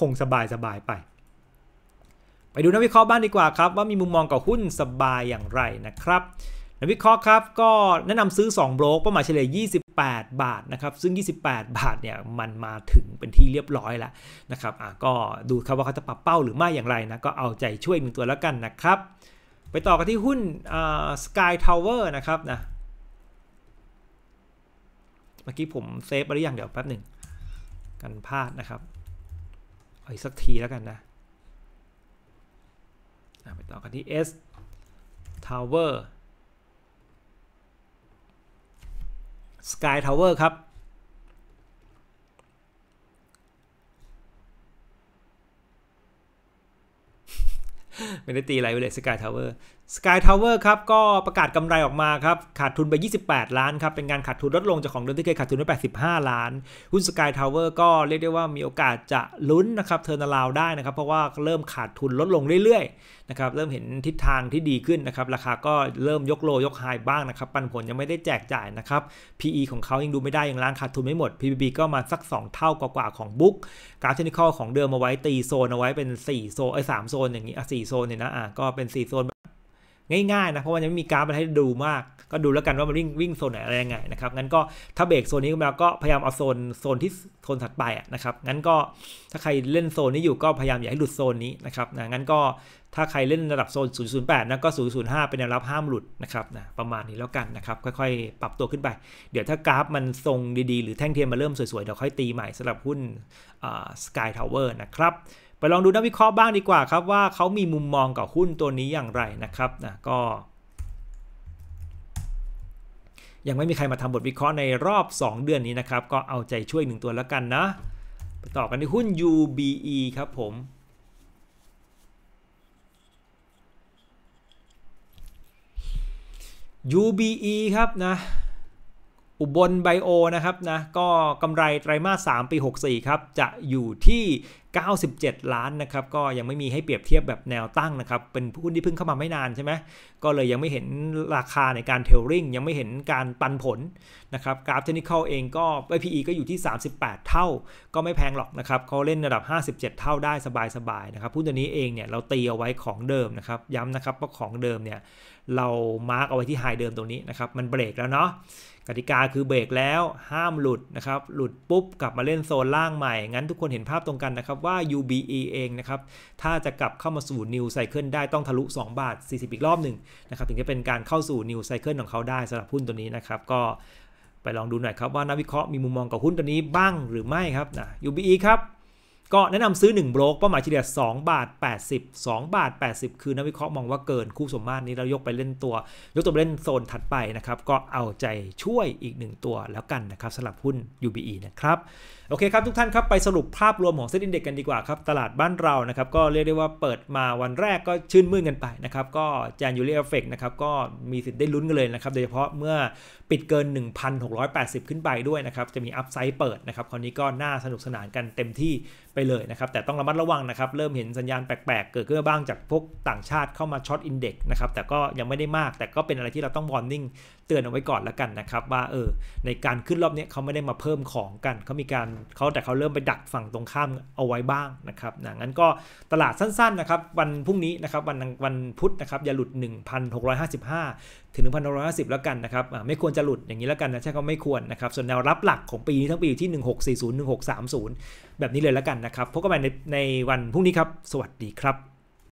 คงสบายสบายไป ไปดูนักวิเคราะห์บ้านดีกว่าครับ ว่ามีมุมมองกับหุ้นสบายอย่างไรนะครับนักวิเคราะห์ครับก็แนะนำซื้อ2โบรกเป้าหมายเฉลี่ย20 28บาทนะครับ ซึ่ง 28 บาท เนี่ย มัน มาถึงเป็นที่เรียบร้อยแล้ว นะครับ อ่ะ ก็ดูครับว่าเขาจะ ปรับเป้าหรือไม่อย่างไร นะ ก็เอาใจช่วยหนึ่งตัวแล้วกันนะครับ ไปต่อกันที่หุ้นสกาย ทาวเวอร์ นะครับ นะ เมื่อกี้ ผม เซฟไปหรือยังเดี๋ยวแป๊บหนึ่งกันพลาด นะครับเอาอีกสักทีแล้วกันนะไปต่อกันที่ S Tower สกายทาวเวอร์ครับ ไม่ได้ตีอะไรเลยสกายทาวเวอร์ Sky Tower ครับก็ประกาศกำไรออกมาครับ ขาดทุนไป 28 ล้านครับ เป็นการขาดทุนลดลงจากของเดิมที่เคยขาดทุนไป85 ล้าน หุ้น Sky Tower ก็เรียกได้ว่ามีโอกาสจะลุ้นนะครับเทอร์นาลาวได้นะครับเพราะว่าเริ่มขาดทุนลดลงเรื่อยๆนะครับเริ่มเห็นทิศทางที่ดีขึ้นนะครับ ราคาก็เริ่มยกโลยกไฮบ้างนะครับ ปันผลยังไม่ได้แจกจ่ายนะครับ PE ของเขายังดูไม่ได้ยังล้างขาดทุนไม่หมด PBB ก็มาสัก 2 เท่ากว่าของบุ๊กกราฟเทคนิคของเดิมมาไว้ตีโซนเอาไว้เป็น4โซนไอ้3โซนอย่างนี้อ่ะ4โซนเนี่ยนะอ่ะก็เป็น 4 โซนง่ายๆนะเพราะว่ายังไม่มีกราฟมาให้ดูมาก ก็ดูแล้วกันว่ามันวิ่งวิ่งโซนไหนอะไรยังไงนะครับงั้นก็ถ้าเบรกโซนนี้มาก็พยายามเอาโซนโซนที่โซนถัดไปนะครับงั้นก็ถ้าใครเล่นโซนนี้อยู่ก็พยายามอย่าให้หลุดโซนนี้นะครับนะงั้นก็ถ้าใครเล่นระดับโซน008นะก็005 เป็นแนวรับห้ามหลุดนะครับนะประมาณนี้แล้วกันนะครับค่อยๆปรับตัวขึ้นไป เดี๋ยวถ้ากราฟมันทรงดีๆหรือแท่งเทียนมาเริ่มสวยๆเดี๋ยวค่อยตีใหม่สำหรับหุ้นสกายทาวเวอร์นะครับไปลองดูนักวิเคราะห์บ้างดีกว่าครับว่าเขามีมุมมองกับหุ้นตัวนี้อย่างไรนะครับนะก็ ยังไม่มีใครมาทำบทวิเคราะห์ในรอบ 2 เดือนนี้นะครับก็เอาใจช่วยหนึ่งตัวแล้วกันนะไปต่อกันที่หุ้น UBE ครับผมยูบีีครับนะ อุบลไบโอนะครับนะก็กำไรไตรมาส3ปี 64 ครับจะอยู่ที่97ล้านนะครับก็ยังไม่มีให้เปรียบเทียบแบบแนวตั้งนะครับเป็นหุ้นที่เพิ่งเข้ามาไม่นานใช่ไหมก็เลยยังไม่เห็นราคาในการเทลริงยังไม่เห็นการปันผลนะครับกราฟเทคนิคเองก็ PE ก็อยู่ที่ 38 เท่า ก็ไม่แพงหรอกนะครับเขาเล่นระดับ 57 เท่าได้สบายๆนะครับหุ้นตัวนี้เองเนี่ยเราตีเอาไว้ของเดิมนะครับย้ำนะครับว่าของเดิมเนี่ยเรามาร์กเอาไว้ที่ไฮเดิมตรงนี้นะครับมันเบรกแล้วเนาะกติกาคือเบรกแล้วห้ามหลุดนะครับหลุดปุ๊บกลับมาเล่นโซนล่างใหม่งั้นทุกคนเห็นภาพตรงกันนะครับว่า UBE เองนะครับ ถ้าจะกลับเข้ามาสู่ New Cycle ได้ต้องทะลุ 2 บาท 40 อีกรอบหนึ่งนะครับ ถึงจะเป็นการเข้าสู่ New Cycle ของเขาได้สำหรับหุ้นตัวนี้นะครับ ก็ไปลองดูหน่อยครับว่านักวิเคราะห์มีมุมมองกับหุ้นตัวนี้บ้างหรือไม่ครับนะ UBE ครับ ก็แนะนำซื้อ1โบรกเป้าหมายเฉลี่ย2บาท 80 2 บาท 80 คือนักวิเคราะห์มองว่าเกินคู่สมมาตรนี้เรายกไปเล่นตัว ยกตัวเล่นโซนถัดไปนะครับก็เอาใจช่วยอีก 1 ตัวแล้วกันนะครับสำหรับหุ้น UBE นะครับโอเคครับทุกท่านครับไปสรุปภาพรวมของเซ็ตอินเด็กกันดีกว่าครับ ตลาดบ้านเรานะครับก็เรียกได้ว่าเปิดมาวันแรกก็ชื่นมื่นกันไปนะครับก็จานยูเรียเอฟเฟกนะครับก็มีสิทธิ์ได้ลุ้นกันเลยนะครับโดยเฉพาะเมื่อปิดเกิน 1,680 ขึ้นไปด้วยนะครับจะมีอัพไซด์เปิดนะครับคราวนี้ก็น่าสนุกสนานกันเต็มที่ไปเลยนะครับแต่ต้องระมัดระวังนะครับเริ่มเห็นสัญญาณแปลกๆเกิดขึ้นบ้างจากพวกต่างชาติเข้ามาช็อตอินเด็กนะครับแต่ก็ยังไม่ได้มาก แต่ก็เป็นอะไรที่เราต้องวอร์นิ่งเตือนเอาไว้ก่อนแล้วกันนะครับว่าเออในการขึ้นรอบนี้เขาไม่ได้มาเพิ่มของกันเขามีการเขาแต่เขาเริ่มไปดักฝั่งตรงข้ามเอาไว้บ้างนะครับนะงั้นก็ตลาดสั้นๆนะครับวันพรุ่งนี้นะครับวันวันพุธนะครับอย่าหลุด1,655ถึง1,650แล้วกันนะครับไม่ควรจะหลุดอย่างนี้แล้วกันนะใช่ก็ไม่ควรนะครับส่วนแนวรับหลักของปีนี้ทั้งปีอยู่ที่1640 1630แบบนี้เลยแล้วกันนะครับพบกันใหม่ในในวันพรุ่งนี้ครับสวัสดีครับ